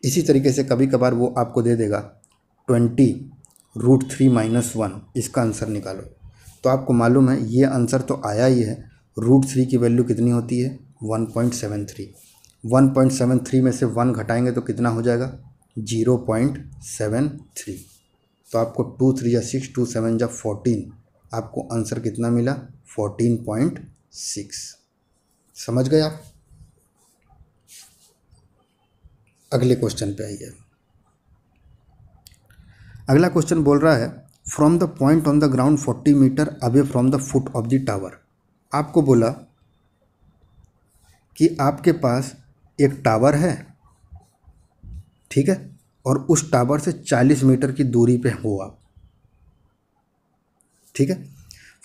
इसी तरीके से कभी कभार वो आपको दे देगा twenty root three minus one इसका आंसर निकालो तो आपको मालूम है ये आंसर तो आया ही है रूट थ्री की वैल्यू कितनी होती है one point seven three one point seven three में से वन घटाएंगे तो कितना हो जाएगा जीरो पॉइंट सेवन थ्री तो आपको टू थ्री या सिक्स टू सेवन या फोर्टीन आपको आंसर कितना मिला फोर्टीन पॉइंट सिक्स समझ गए आप अगले क्वेश्चन पे आइए अगला क्वेश्चन बोल रहा है from the point on the ground forty metre away from the foot of the tower आपको बोला कि आपके पास एक टावर है ठीक है और उस टावर से चालीस मीटर की दूरी पे हो आप ठीक है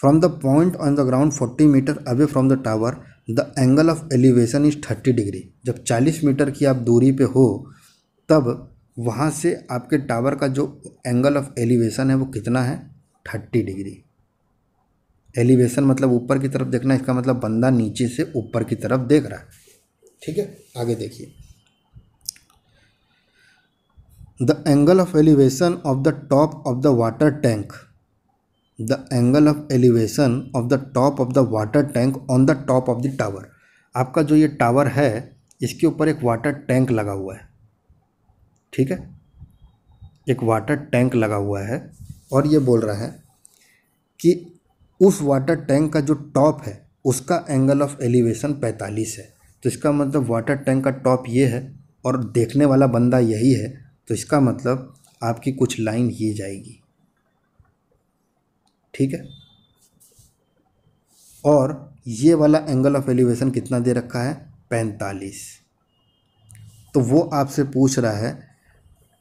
from the point on the ground forty metre away from the tower the angle of elevation is thirty degree जब चालीस मीटर की आप दूरी पे हो तब वहाँ से आपके टावर का जो एंगल ऑफ एलिवेशन है वो कितना है थर्टी डिग्री एलिवेशन मतलब ऊपर की तरफ देखना इसका मतलब बंदा नीचे से ऊपर की तरफ देख रहा है ठीक है आगे देखिए the angle of elevation of the top of the water tank the angle of elevation of the top of the water tank on the top of the tower आपका जो ये टावर है इसके ऊपर एक वाटर टैंक लगा हुआ है ठीक है एक वाटर टैंक लगा हुआ है और ये बोल रहा है कि उस वाटर टैंक का जो टॉप है उसका एंगल ऑफ एलिवेशन 45 है तो इसका मतलब वाटर टैंक का टॉप ये है और देखने वाला बंदा यही है तो इसका मतलब आपकी कुछ लाइन ये जाएगी ठीक है और ये वाला एंगल ऑफ एलिवेशन कितना दे रखा है पैंतालीस तो वो आपसे पूछ रहा है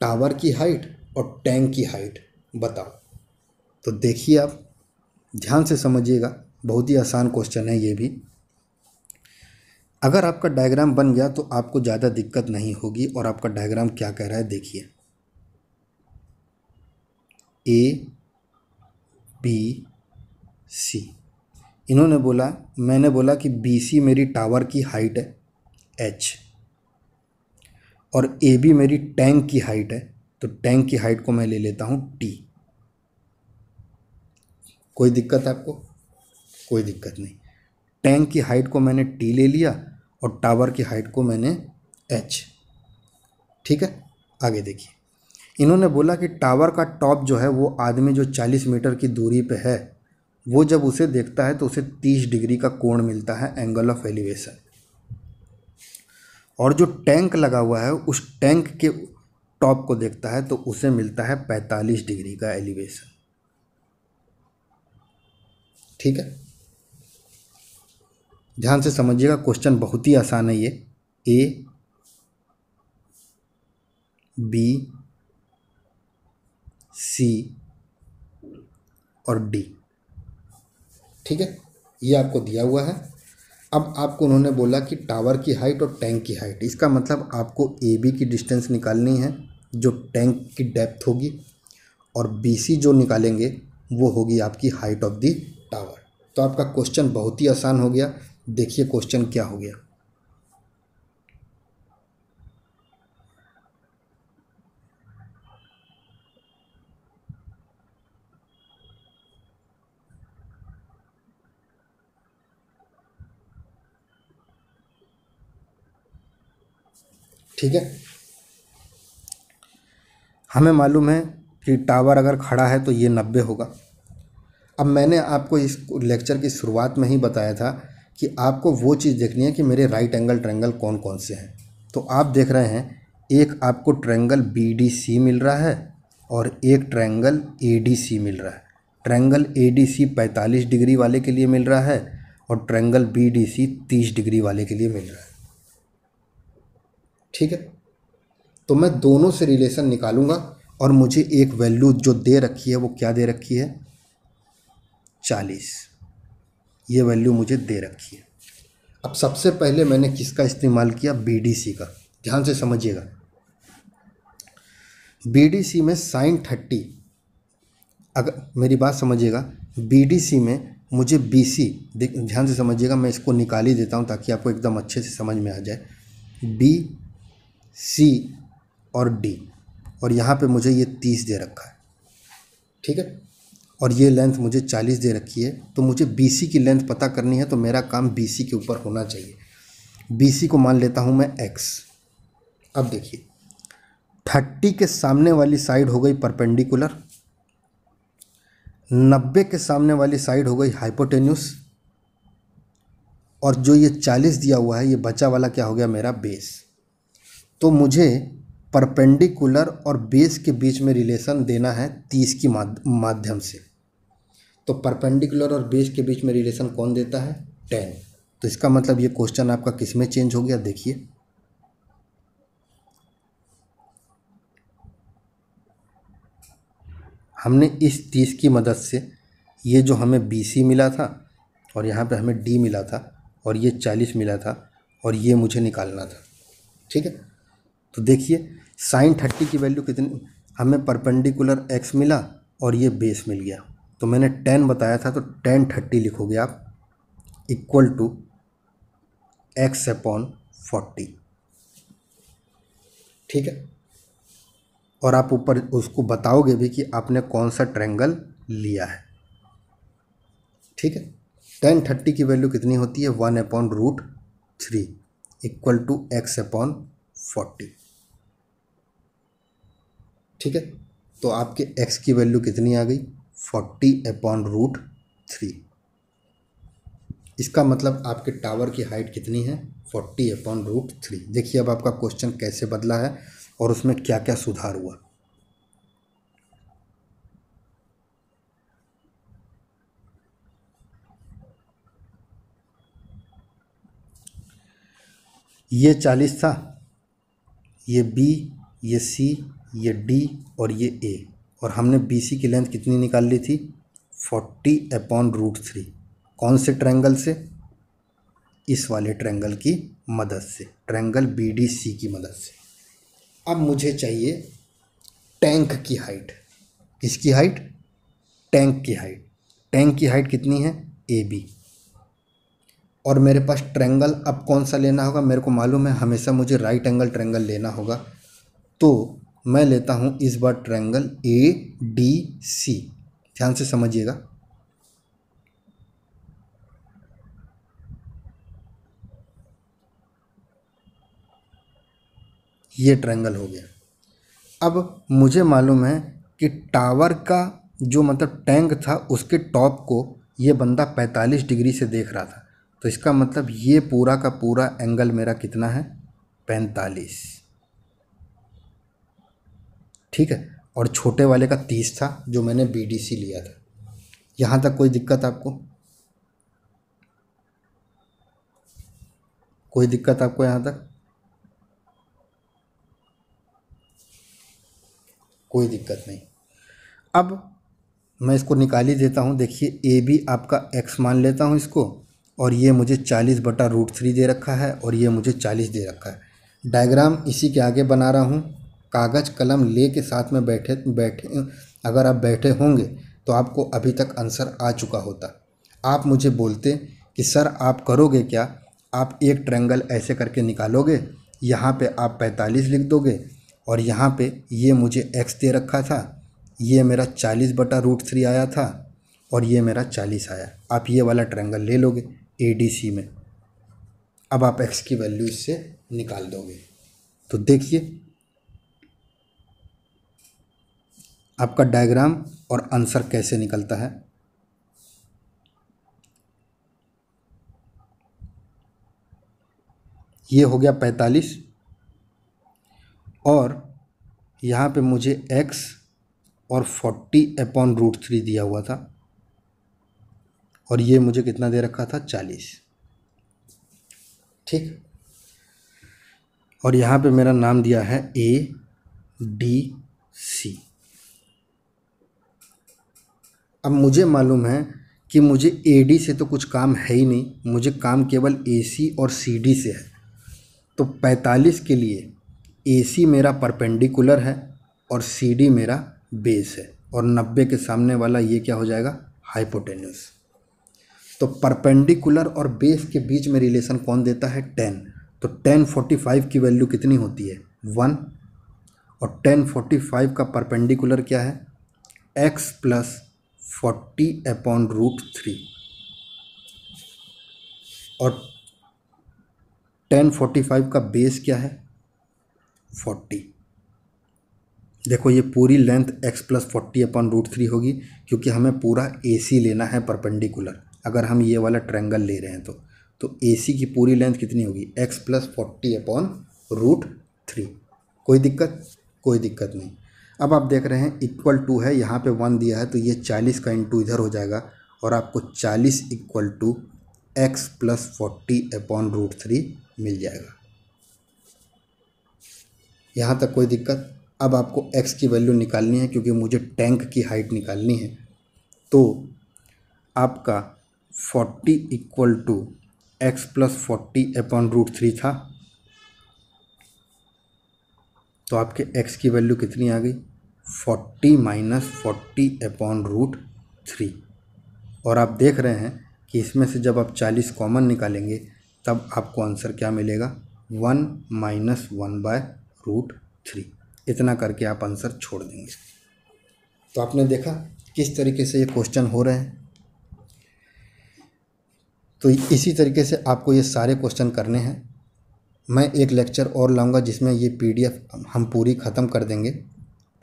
टावर की हाइट और टैंक की हाइट बताओ तो देखिए आप ध्यान से समझिएगा बहुत ही आसान क्वेश्चन है ये भी अगर आपका डायग्राम बन गया तो आपको ज़्यादा दिक्कत नहीं होगी और आपका डायग्राम क्या कह रहा है देखिए ए बी सी इन्होंने बोला मैंने बोला कि बी सी मेरी टावर की हाइट है एच और ए बी मेरी टैंक की हाइट है तो टैंक की हाइट को मैं ले लेता हूँ टी कोई दिक्कत है आपको कोई दिक्कत नहीं टैंक की हाइट को मैंने टी ले लिया और टावर की हाइट को मैंने एच ठीक है आगे देखिए इन्होंने बोला कि टावर का टॉप जो है वो आदमी जो 40 मीटर की दूरी पे है वो जब उसे देखता है तो उसे 30 डिग्री का कोण मिलता है एंगल ऑफ एलिवेशन और जो टैंक लगा हुआ है उस टैंक के टॉप को देखता है तो उसे मिलता है 45 डिग्री का एलिवेशन ठीक है ध्यान से समझिएगा क्वेश्चन बहुत ही आसान है ये ए बी सी और डी ठीक है ये आपको दिया हुआ है अब आपको उन्होंने बोला कि टावर की हाइट और टैंक की हाइट इसका मतलब आपको ए बी की डिस्टेंस निकालनी है जो टैंक की डेप्थ होगी और बी सी जो निकालेंगे वो होगी आपकी हाइट ऑफ दी टावर तो आपका क्वेश्चन बहुत ही आसान हो गया देखिए क्वेश्चन क्या हो गया ठीक है हमें मालूम है कि टावर अगर खड़ा है तो ये नब्बे होगा अब मैंने आपको इस लेक्चर की शुरुआत में ही बताया था कि आपको वो चीज़ देखनी है कि मेरे राइट एंगल ट्रेंगल कौन कौन से हैं तो आप देख रहे हैं एक आपको ट्रेंगल बी डी सी मिल रहा है और एक ट्रेंगल ए डी सी मिल रहा है ट्रेंगल ए डी सी पैंतालीस डिग्री वाले के लिए मिल रहा है और ट्रेंगल बी डी सी तीस डिग्री वाले के लिए मिल रहा है ठीक है तो मैं दोनों से रिलेशन निकालूंगा और मुझे एक वैल्यू जो दे रखी है वो क्या दे रखी है चालीस ये वैल्यू मुझे दे रखी है अब सबसे पहले मैंने किसका इस्तेमाल किया बी का ध्यान से समझिएगा बी में साइन थर्टी अगर मेरी बात समझिएगा बी में मुझे बी सी ध्यान से समझिएगा मैं इसको निकाल ही देता हूँ ताकि आपको एकदम अच्छे से समझ में आ जाए बी सी और डी और यहाँ पे मुझे ये तीस दे रखा है ठीक है और ये लेंथ मुझे चालीस दे रखी है तो मुझे बी सी की लेंथ पता करनी है तो मेरा काम बी सी के ऊपर होना चाहिए बी सी को मान लेता हूँ मैं एक्स अब देखिए थर्टी के सामने वाली साइड हो गई परपेंडिकुलर नब्बे के सामने वाली साइड हो गई हाइपोटेन्यूस और जो ये चालीस दिया हुआ है ये बचा वाला क्या हो गया मेरा बेस तो मुझे परपेंडिकुलर और बेस के बीच में रिलेशन देना है तीस की माध्यम से तो परपेंडिकुलर और बेस के बीच में रिलेशन कौन देता है टेन तो इसका मतलब ये क्वेश्चन आपका किस में चेंज हो गया देखिए हमने इस तीस की मदद से ये जो हमें बी सी मिला था और यहाँ पे हमें डी मिला था और ये चालीस मिला था और ये मुझे निकालना था ठीक है तो देखिए साइन थर्टी की वैल्यू कितनी हमें परपेंडिकुलर एक्स मिला और ये बेस मिल गया तो मैंने टेन बताया था तो टेन थर्टी लिखोगे आप equal to x upon forty ठीक है और आप ऊपर उसको बताओगे भी कि आपने कौन सा ट्रेंगल लिया है ठीक है टेन थर्टी की वैल्यू कितनी होती है one upon root three equal to x upon forty ठीक है तो आपके एक्स की वैल्यू कितनी आ गई फोर्टी अपॉन रूट थ्री इसका मतलब आपके टावर की हाइट कितनी है फोर्टी अपॉन रूट थ्री देखिए अब आपका क्वेश्चन कैसे बदला है और उसमें क्या क्या सुधार हुआ ये चालीस था ये बी ये सी ये डी और ये ए और हमने बी सी की लेंथ कितनी निकाल ली थी फोर्टी अपॉन रूट थ्री कौन से ट्रैंगल से इस वाले ट्रैंगल की मदद से ट्रैंगल बी डी सी की मदद से अब मुझे चाहिए टैंक की हाइट किसकी हाइट टैंक की हाइट टैंक की हाइट कितनी है ए बी और मेरे पास ट्रैंगल अब कौन सा लेना होगा मेरे को मालूम है हमेशा मुझे राइट एंगल ट्रैंगल लेना होगा तो मैं लेता हूँ इस बार ट्रायंगल ए डी सी ध्यान से समझिएगा ये ट्रायंगल हो गया अब मुझे मालूम है कि टावर का जो मतलब टैंक था उसके टॉप को ये बंदा 45 डिग्री से देख रहा था तो इसका मतलब ये पूरा का पूरा एंगल मेरा कितना है पैंतालीस ठीक है और छोटे वाले का तीस था जो मैंने बी लिया था यहाँ तक कोई दिक्कत आपको कोई दिक्कत आपको यहाँ तक कोई दिक्कत नहीं अब मैं इसको निकाल ही देता हूँ देखिए ए बी आपका एक्स मान लेता हूँ इसको और ये मुझे चालीस बटा रूट थ्री दे रखा है और ये मुझे चालीस दे रखा है डायग्राम इसी के आगे बना रहा हूँ कागज़ कलम ले के साथ में बैठे बैठे अगर आप बैठे होंगे तो आपको अभी तक आंसर आ चुका होता आप मुझे बोलते कि सर आप करोगे क्या आप एक ट्रैंगल ऐसे करके निकालोगे यहाँ पे आप 45 लिख दोगे और यहाँ पे ये मुझे x दे रखा था ये मेरा 40 बटा रूट थ्री आया था और ये मेरा 40 आया आप ये वाला ट्रैंगल ले लोगे ए डी सी में अब आप एक्स की वैल्यू इससे निकाल दोगे तो देखिए आपका डायग्राम और आंसर कैसे निकलता है ये हो गया पैंतालीस और यहाँ पे मुझे x और फोर्टी अपॉन रूट थ्री दिया हुआ था और ये मुझे कितना दे रखा था चालीस ठीक और यहाँ पे मेरा नाम दिया है ए डी सी अब मुझे मालूम है कि मुझे ए से तो कुछ काम है ही नहीं मुझे काम केवल ए और सी से है तो 45 के लिए ए मेरा परपेंडिकुलर है और सी मेरा बेस है और 90 के सामने वाला ये क्या हो जाएगा हाइपोटेन्यूस तो परपेंडिकुलर और बेस के बीच में रिलेशन कौन देता है 10 तो 1045 की वैल्यू कितनी होती है 1 और 1045 का परपेंडिकुलर क्या है x plus forty upon root three और टेन फोर्टी फाइव का बेस क्या है फोर्टी देखो ये पूरी length x plus forty upon root three होगी क्योंकि हमें पूरा ए सी लेना है परपेंडिकुलर अगर हम ये वाला ट्रेंगल ले रहे हैं तो तो ए सी की पूरी लेंथ कितनी होगी x plus forty upon root three कोई दिक्कत कोई दिक्कत नहीं अब आप देख रहे हैं इक्वल टू है यहाँ पे वन दिया है तो ये चालीस का इंटू इधर हो जाएगा और आपको चालीस equal to x plus forty upon root three मिल जाएगा यहाँ तक कोई दिक्कत अब आपको एक्स की वैल्यू निकालनी है क्योंकि मुझे टैंक की हाइट निकालनी है तो आपका forty equal to x plus forty upon root three था तो आपके एक्स की वैल्यू कितनी आ गई forty minus forty upon root three और आप देख रहे हैं कि इसमें से जब आप चालीस कॉमन निकालेंगे तब आपको आंसर क्या मिलेगा one minus one by root three इतना करके आप आंसर छोड़ देंगे तो आपने देखा किस तरीके से ये क्वेश्चन हो रहे हैं तो इसी तरीके से आपको ये सारे क्वेश्चन करने हैं मैं एक लेक्चर और लाऊंगा जिसमें ये पीडीएफ हम पूरी ख़त्म कर देंगे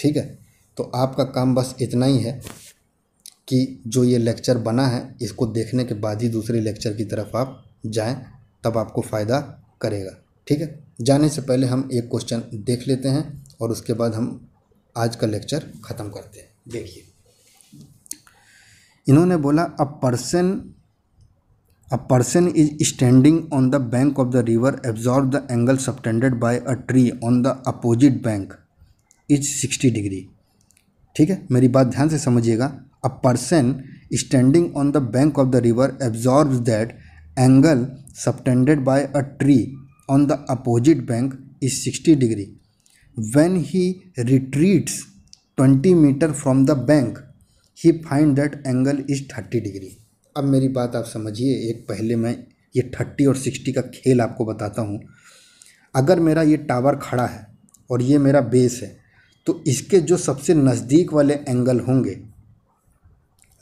ठीक है तो आपका काम बस इतना ही है कि जो ये लेक्चर बना है इसको देखने के बाद ही दूसरे लेक्चर की तरफ आप जाएं तब आपको फ़ायदा करेगा ठीक है जाने से पहले हम एक क्वेश्चन देख लेते हैं और उसके बाद हम आज का लेक्चर ख़त्म करते हैं देखिए इन्होंने बोला a person a person is standing on the bank of the river observes the angle subtended by a tree on the opposite bank is sixty degree ठीक है मेरी बात ध्यान से समझिएगा a person standing on the bank of the river observes that angle subtended by a tree on the opposite bank is sixty degree when he retreats twenty metre from the bank he find that angle is thirty degree अब मेरी बात आप समझिए एक पहले मैं ये thirty और सिक्सटी का खेल आपको बताता हूँ अगर मेरा ये टावर खड़ा है और ये मेरा बेस है तो इसके जो सबसे नज़दीक वाले एंगल होंगे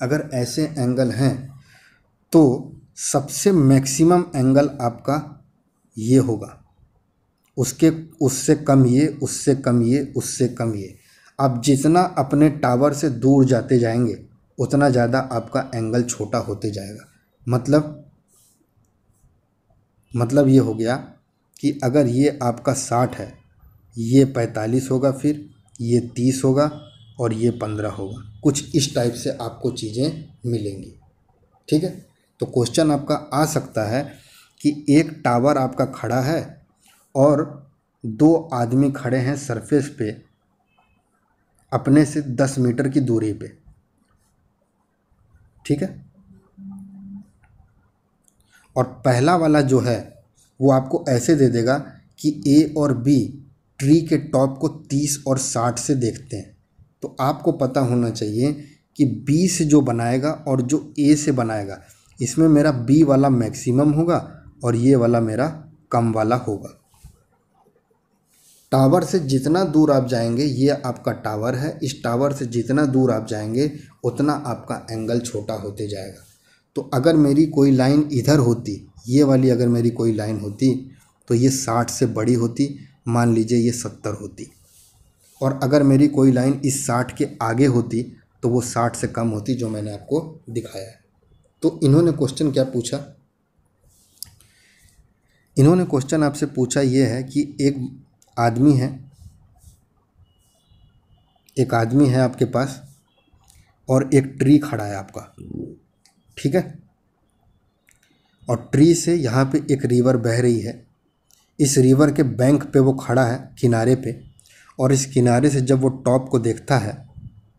अगर ऐसे एंगल हैं तो सबसे मैक्सिमम एंगल आपका ये होगा उसके उससे कम ये उससे कम ये उससे कम ये आप जितना अपने टावर से दूर जाते जाएंगे उतना ज़्यादा आपका एंगल छोटा होते जाएगा मतलब मतलब ये हो गया कि अगर ये आपका साठ है ये पैंतालीस होगा फिर ये तीस होगा और ये पंद्रह होगा कुछ इस टाइप से आपको चीज़ें मिलेंगी ठीक है तो क्वेश्चन आपका आ सकता है कि एक टावर आपका खड़ा है और दो आदमी खड़े हैं सरफेस पे अपने से दस मीटर की दूरी पे ठीक है और पहला वाला जो है वो आपको ऐसे दे देगा कि ए और बी ट्री के टॉप को 30 और 60 से देखते हैं तो आपको पता होना चाहिए कि बी से जो बनाएगा और जो ए से बनाएगा इसमें मेरा बी वाला मैक्सिमम होगा और ये वाला मेरा कम वाला होगा टावर से जितना दूर आप जाएंगे ये आपका टावर है इस टावर से जितना दूर आप जाएंगे उतना आपका एंगल छोटा होते जाएगा तो अगर मेरी कोई लाइन इधर होती ये वाली अगर मेरी कोई लाइन होती तो ये साठ से बड़ी होती मान लीजिए ये सत्तर होती और अगर मेरी कोई लाइन इस साठ के आगे होती तो वो साठ से कम होती जो मैंने आपको दिखाया है तो इन्होंने क्वेश्चन क्या पूछा इन्होंने क्वेश्चन आपसे पूछा ये है कि एक आदमी है एक आदमी है आपके पास और एक ट्री खड़ा है आपका ठीक है और ट्री से यहाँ पे एक रिवर बह रही है इस रिवर के बैंक पे वो खड़ा है किनारे पे और इस किनारे से जब वो टॉप को देखता है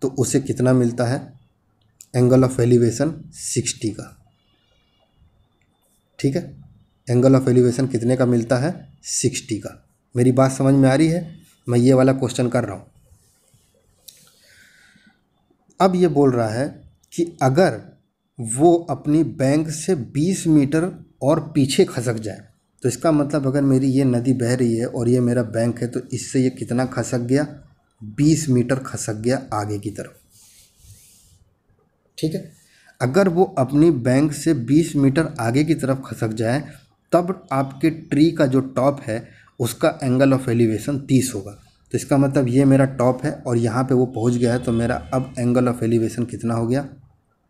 तो उसे कितना मिलता है एंगल ऑफ एलिवेशन सिक्सटी का ठीक है एंगल ऑफ एलिवेशन कितने का मिलता है सिक्सटी का मेरी बात समझ में आ रही है मैं ये वाला क्वेश्चन कर रहा हूँ अब ये बोल रहा है कि अगर वो अपनी बैंक से 20 मीटर और पीछे खसक जाए तो इसका मतलब अगर मेरी ये नदी बह रही है और ये मेरा बैंक है तो इससे ये कितना खसक गया बीस मीटर खसक गया आगे की तरफ ठीक है अगर वो अपनी बैंक से बीस मीटर आगे की तरफ खसक जाए तब आपके ट्री का जो टॉप है उसका एंगल ऑफ एलिवेशन तीस होगा तो इसका मतलब ये मेरा टॉप है और यहाँ पे वो पहुँच गया है तो मेरा अब एंगल ऑफ एलिवेशन कितना हो गया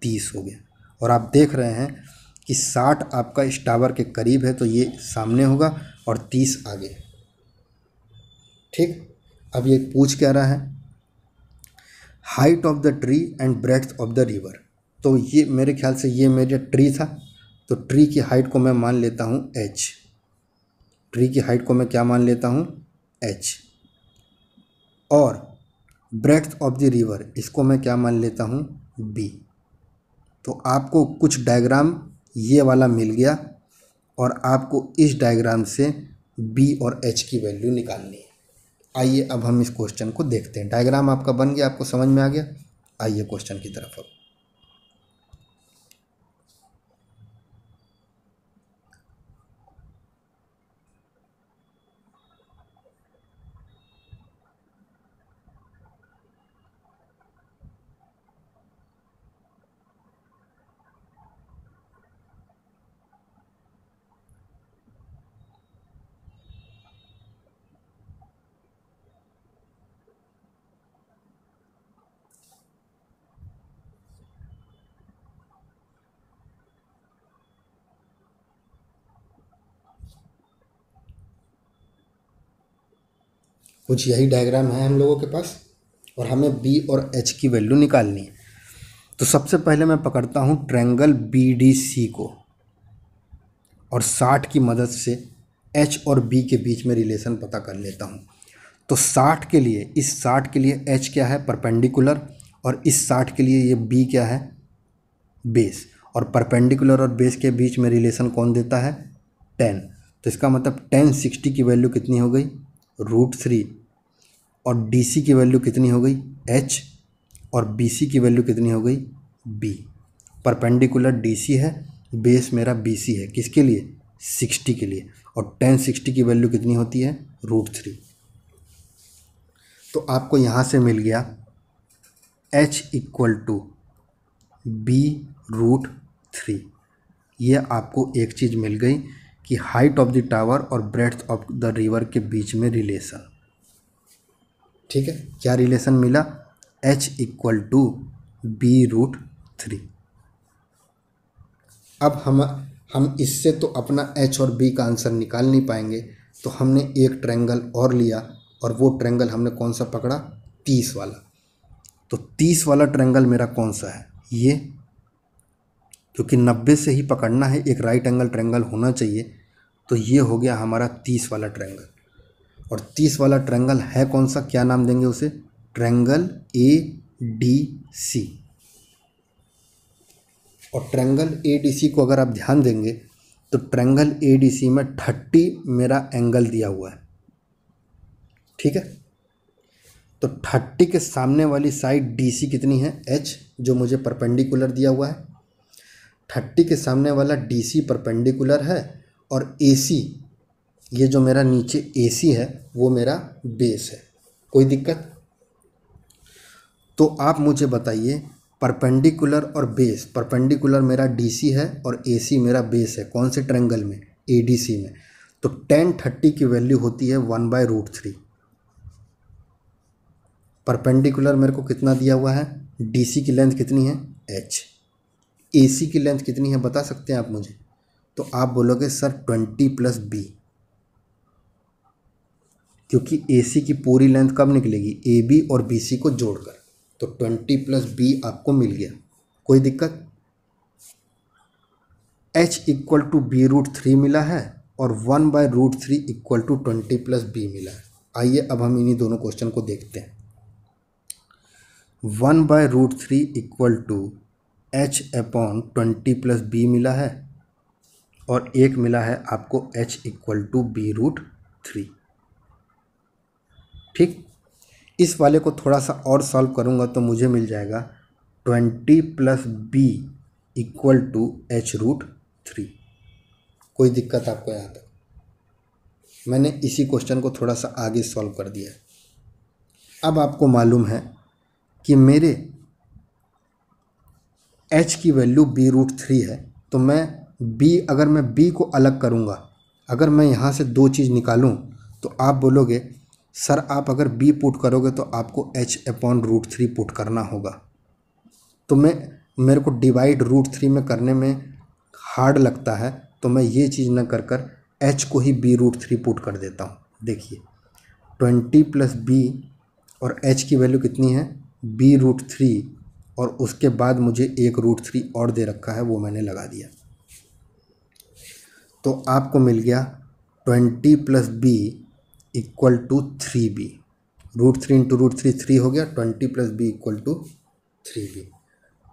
तीस हो गया और आप देख रहे हैं कि 60 आपका इस टावर के करीब है तो ये सामने होगा और 30 आगे ठीक अब ये पूछ क्या रहा है height of the tree and breadth of the river तो ये मेरे ख्याल से ये मेरे ट्री था तो ट्री की हाइट को मैं मान लेता हूँ एच ट्री की हाइट को मैं क्या मान लेता हूँ एच और ब्रेथ ऑफ द रिवर इसको मैं क्या मान लेता हूँ बी तो आपको कुछ डायग्राम ये वाला मिल गया और आपको इस डायग्राम से बी और एच की वैल्यू निकालनी है आइए अब हम इस क्वेश्चन को देखते हैं डायग्राम आपका बन गया आपको समझ में आ गया आइए क्वेश्चन की तरफ अब कुछ यही डायग्राम है हम लोगों के पास और हमें बी और एच की वैल्यू निकालनी है तो सबसे पहले मैं पकड़ता हूँ ट्रैंगल बी डी सी को और साठ की मदद से एच और बी के बीच में रिलेशन पता कर लेता हूँ तो साठ के लिए इस साठ के लिए एच क्या है परपेंडिकुलर और इस साठ के लिए ये बी क्या है बेस और परपेंडिकुलर और बेस के बीच में रिलेशन कौन देता है टेन तो इसका मतलब टेन सिक्सटी की वैल्यू कितनी हो गई रूट थ्री और डी सी की वैल्यू कितनी हो गई एच और बी सी की वैल्यू कितनी हो गई बी परपेंडिकुलर डी सी है बेस मेरा बी सी है किसके लिए सिक्सटी के लिए और टेन सिक्सटी की वैल्यू कितनी होती है रूट थ्री तो आपको यहाँ से मिल गया H equal to B root three ये आपको एक चीज़ मिल गई कि हाइट ऑफ द टावर और ब्रेथ ऑफ द रिवर के बीच में रिलेशन ठीक है क्या रिलेशन मिला H equal to B root three अब हम हम इससे तो अपना एच और बी का आंसर निकाल नहीं पाएंगे तो हमने एक ट्रेंगल और लिया और वो ट्रेंगल हमने कौन सा पकड़ा तीस वाला तो तीस वाला ट्रेंगल मेरा कौन सा है ये क्योंकि नब्बे से ही पकड़ना है एक राइट एंगल ट्रेंगल होना चाहिए तो ये हो गया हमारा तीस वाला ट्रैंगल और तीस वाला ट्रैंगल है कौन सा क्या नाम देंगे उसे ट्रैंगल ए डी सी और ट्रैंगल ए डी सी को अगर आप ध्यान देंगे तो ट्रैंगल ए डी सी में थर्टी मेरा एंगल दिया हुआ है ठीक है तो थर्टी के सामने वाली साइड डी सी कितनी है एच जो मुझे परपेंडिकुलर दिया हुआ है थर्टी के सामने वाला डी सी परपेंडिकुलर है और ए सी ये जो मेरा नीचे ए सी है वो मेरा बेस है कोई दिक्कत तो आप मुझे बताइए परपेंडिकुलर और बेस परपेंडिकुलर मेरा डीसी है और एसी मेरा बेस है कौन से ट्रेंगल में एडीसी में तो टेन थर्टी की वैल्यू होती है one by root three perpendicular मेरे को कितना दिया हुआ है डीसी की लेंथ कितनी है एच एसी की लेंथ कितनी है बता सकते हैं आप मुझे तो आप बोलोगे सर ट्वेंटी प्लस बी क्योंकि ए सी की पूरी लेंथ कब निकलेगी ए बी और बी सी को जोड़कर तो ट्वेंटी प्लस बी आपको मिल गया कोई दिक्कत H equal to B root three मिला है और one by root three equal to twenty plus B मिला है आइए अब हम इन्हीं दोनों क्वेश्चन को देखते हैं one by root three equal to H upon twenty plus B मिला है और एक मिला है आपको h equal to B root three ठीक इस वाले को थोड़ा सा और सॉल्व करूंगा तो मुझे मिल जाएगा twenty plus B equal to H root three कोई दिक्कत आपको यहाँ तक मैंने इसी क्वेश्चन को थोड़ा सा आगे सॉल्व कर दिया अब आपको मालूम है कि मेरे h की वैल्यू बी रूट थ्री है तो मैं बी अगर मैं बी को अलग करूँगा अगर मैं यहाँ से दो चीज़ निकालूँ तो आप बोलोगे सर आप अगर बी पुट करोगे तो आपको H upon root three put करना होगा तो मैं मेरे को डिवाइड रूट थ्री में करने में हार्ड लगता है तो मैं ये चीज़ ना कर कर एच को ही बी रूट थ्री पुट कर देता हूँ देखिए ट्वेंटी प्लस बी और एच की वैल्यू कितनी है बी रूट थ्री और उसके बाद मुझे एक रूट थ्री और दे रखा है वो मैंने लगा दिया तो आपको मिल गया twenty plus B equal to three B root three into root three three हो गया twenty plus B equal to three B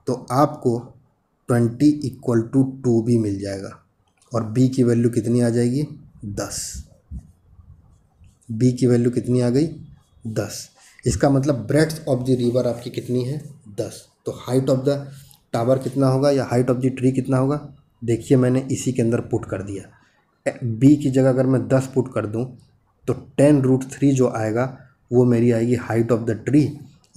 तो आपको twenty equal to two B मिल जाएगा और बी की वैल्यू कितनी आ जाएगी दस बी की वैल्यू कितनी आ गई दस इसका मतलब ब्रेथ ऑफ द रिवर आपकी कितनी है दस तो हाइट ऑफ द टावर कितना होगा या हाइट ऑफ द ट्री कितना होगा देखिए मैंने इसी के अंदर पुट कर दिया बी की जगह अगर मैं दस पुट कर दूँ तो टेन रूट थ्री जो आएगा वो मेरी आएगी हाइट ऑफ द ट्री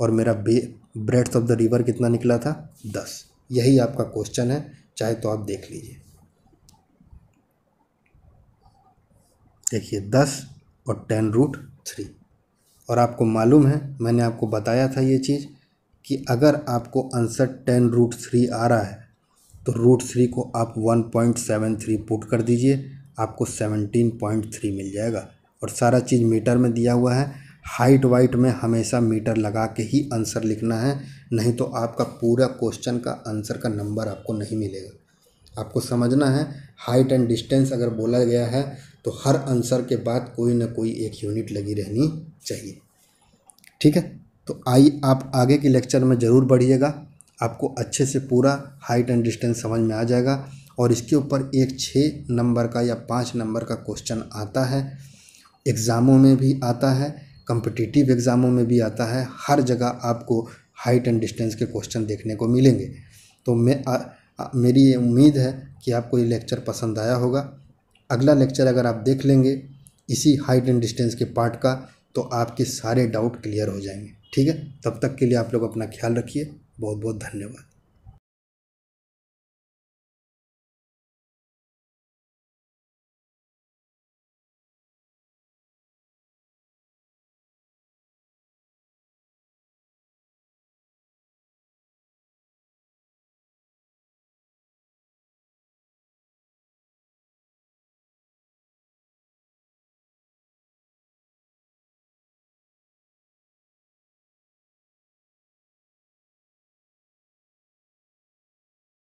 और मेरा बे ब्रेड्स ऑफ द रिवर कितना निकला था दस यही आपका क्वेश्चन है चाहे तो आप देख लीजिए देखिए दस और टेन रूट थ्री और आपको मालूम है मैंने आपको बताया था ये चीज़ कि अगर आपको आंसर टेन रूट थ्री आ रहा है तो रूट थ्री को आप one point seven three put कर दीजिए आपको सेवनटीन पॉइंट थ्री मिल जाएगा और सारा चीज़ मीटर में दिया हुआ है हाइट वाइट में हमेशा मीटर लगा के ही आंसर लिखना है नहीं तो आपका पूरा क्वेश्चन का आंसर का नंबर आपको नहीं मिलेगा आपको समझना है हाइट एंड डिस्टेंस अगर बोला गया है तो हर आंसर के बाद कोई ना कोई एक यूनिट लगी रहनी चाहिए ठीक है तो आई आप आगे के लेक्चर में ज़रूर बढ़िएगा आपको अच्छे से पूरा हाइट एंड डिस्टेंस समझ में आ जाएगा और इसके ऊपर एक छः नंबर का या पाँच नंबर का क्वेश्चन आता है एग्ज़ामों में भी आता है कम्पिटिटिव एग्ज़ामों में भी आता है हर जगह आपको हाइट एंड डिस्टेंस के क्वेश्चन देखने को मिलेंगे तो मैं मेरी ये उम्मीद है कि आपको ये लेक्चर पसंद आया होगा अगला लेक्चर अगर आप देख लेंगे इसी हाइट एंड डिस्टेंस के पार्ट का तो आपके सारे डाउट क्लियर हो जाएंगे ठीक है तब तक के लिए आप लोग अपना ख्याल रखिए बहुत बहुत धन्यवाद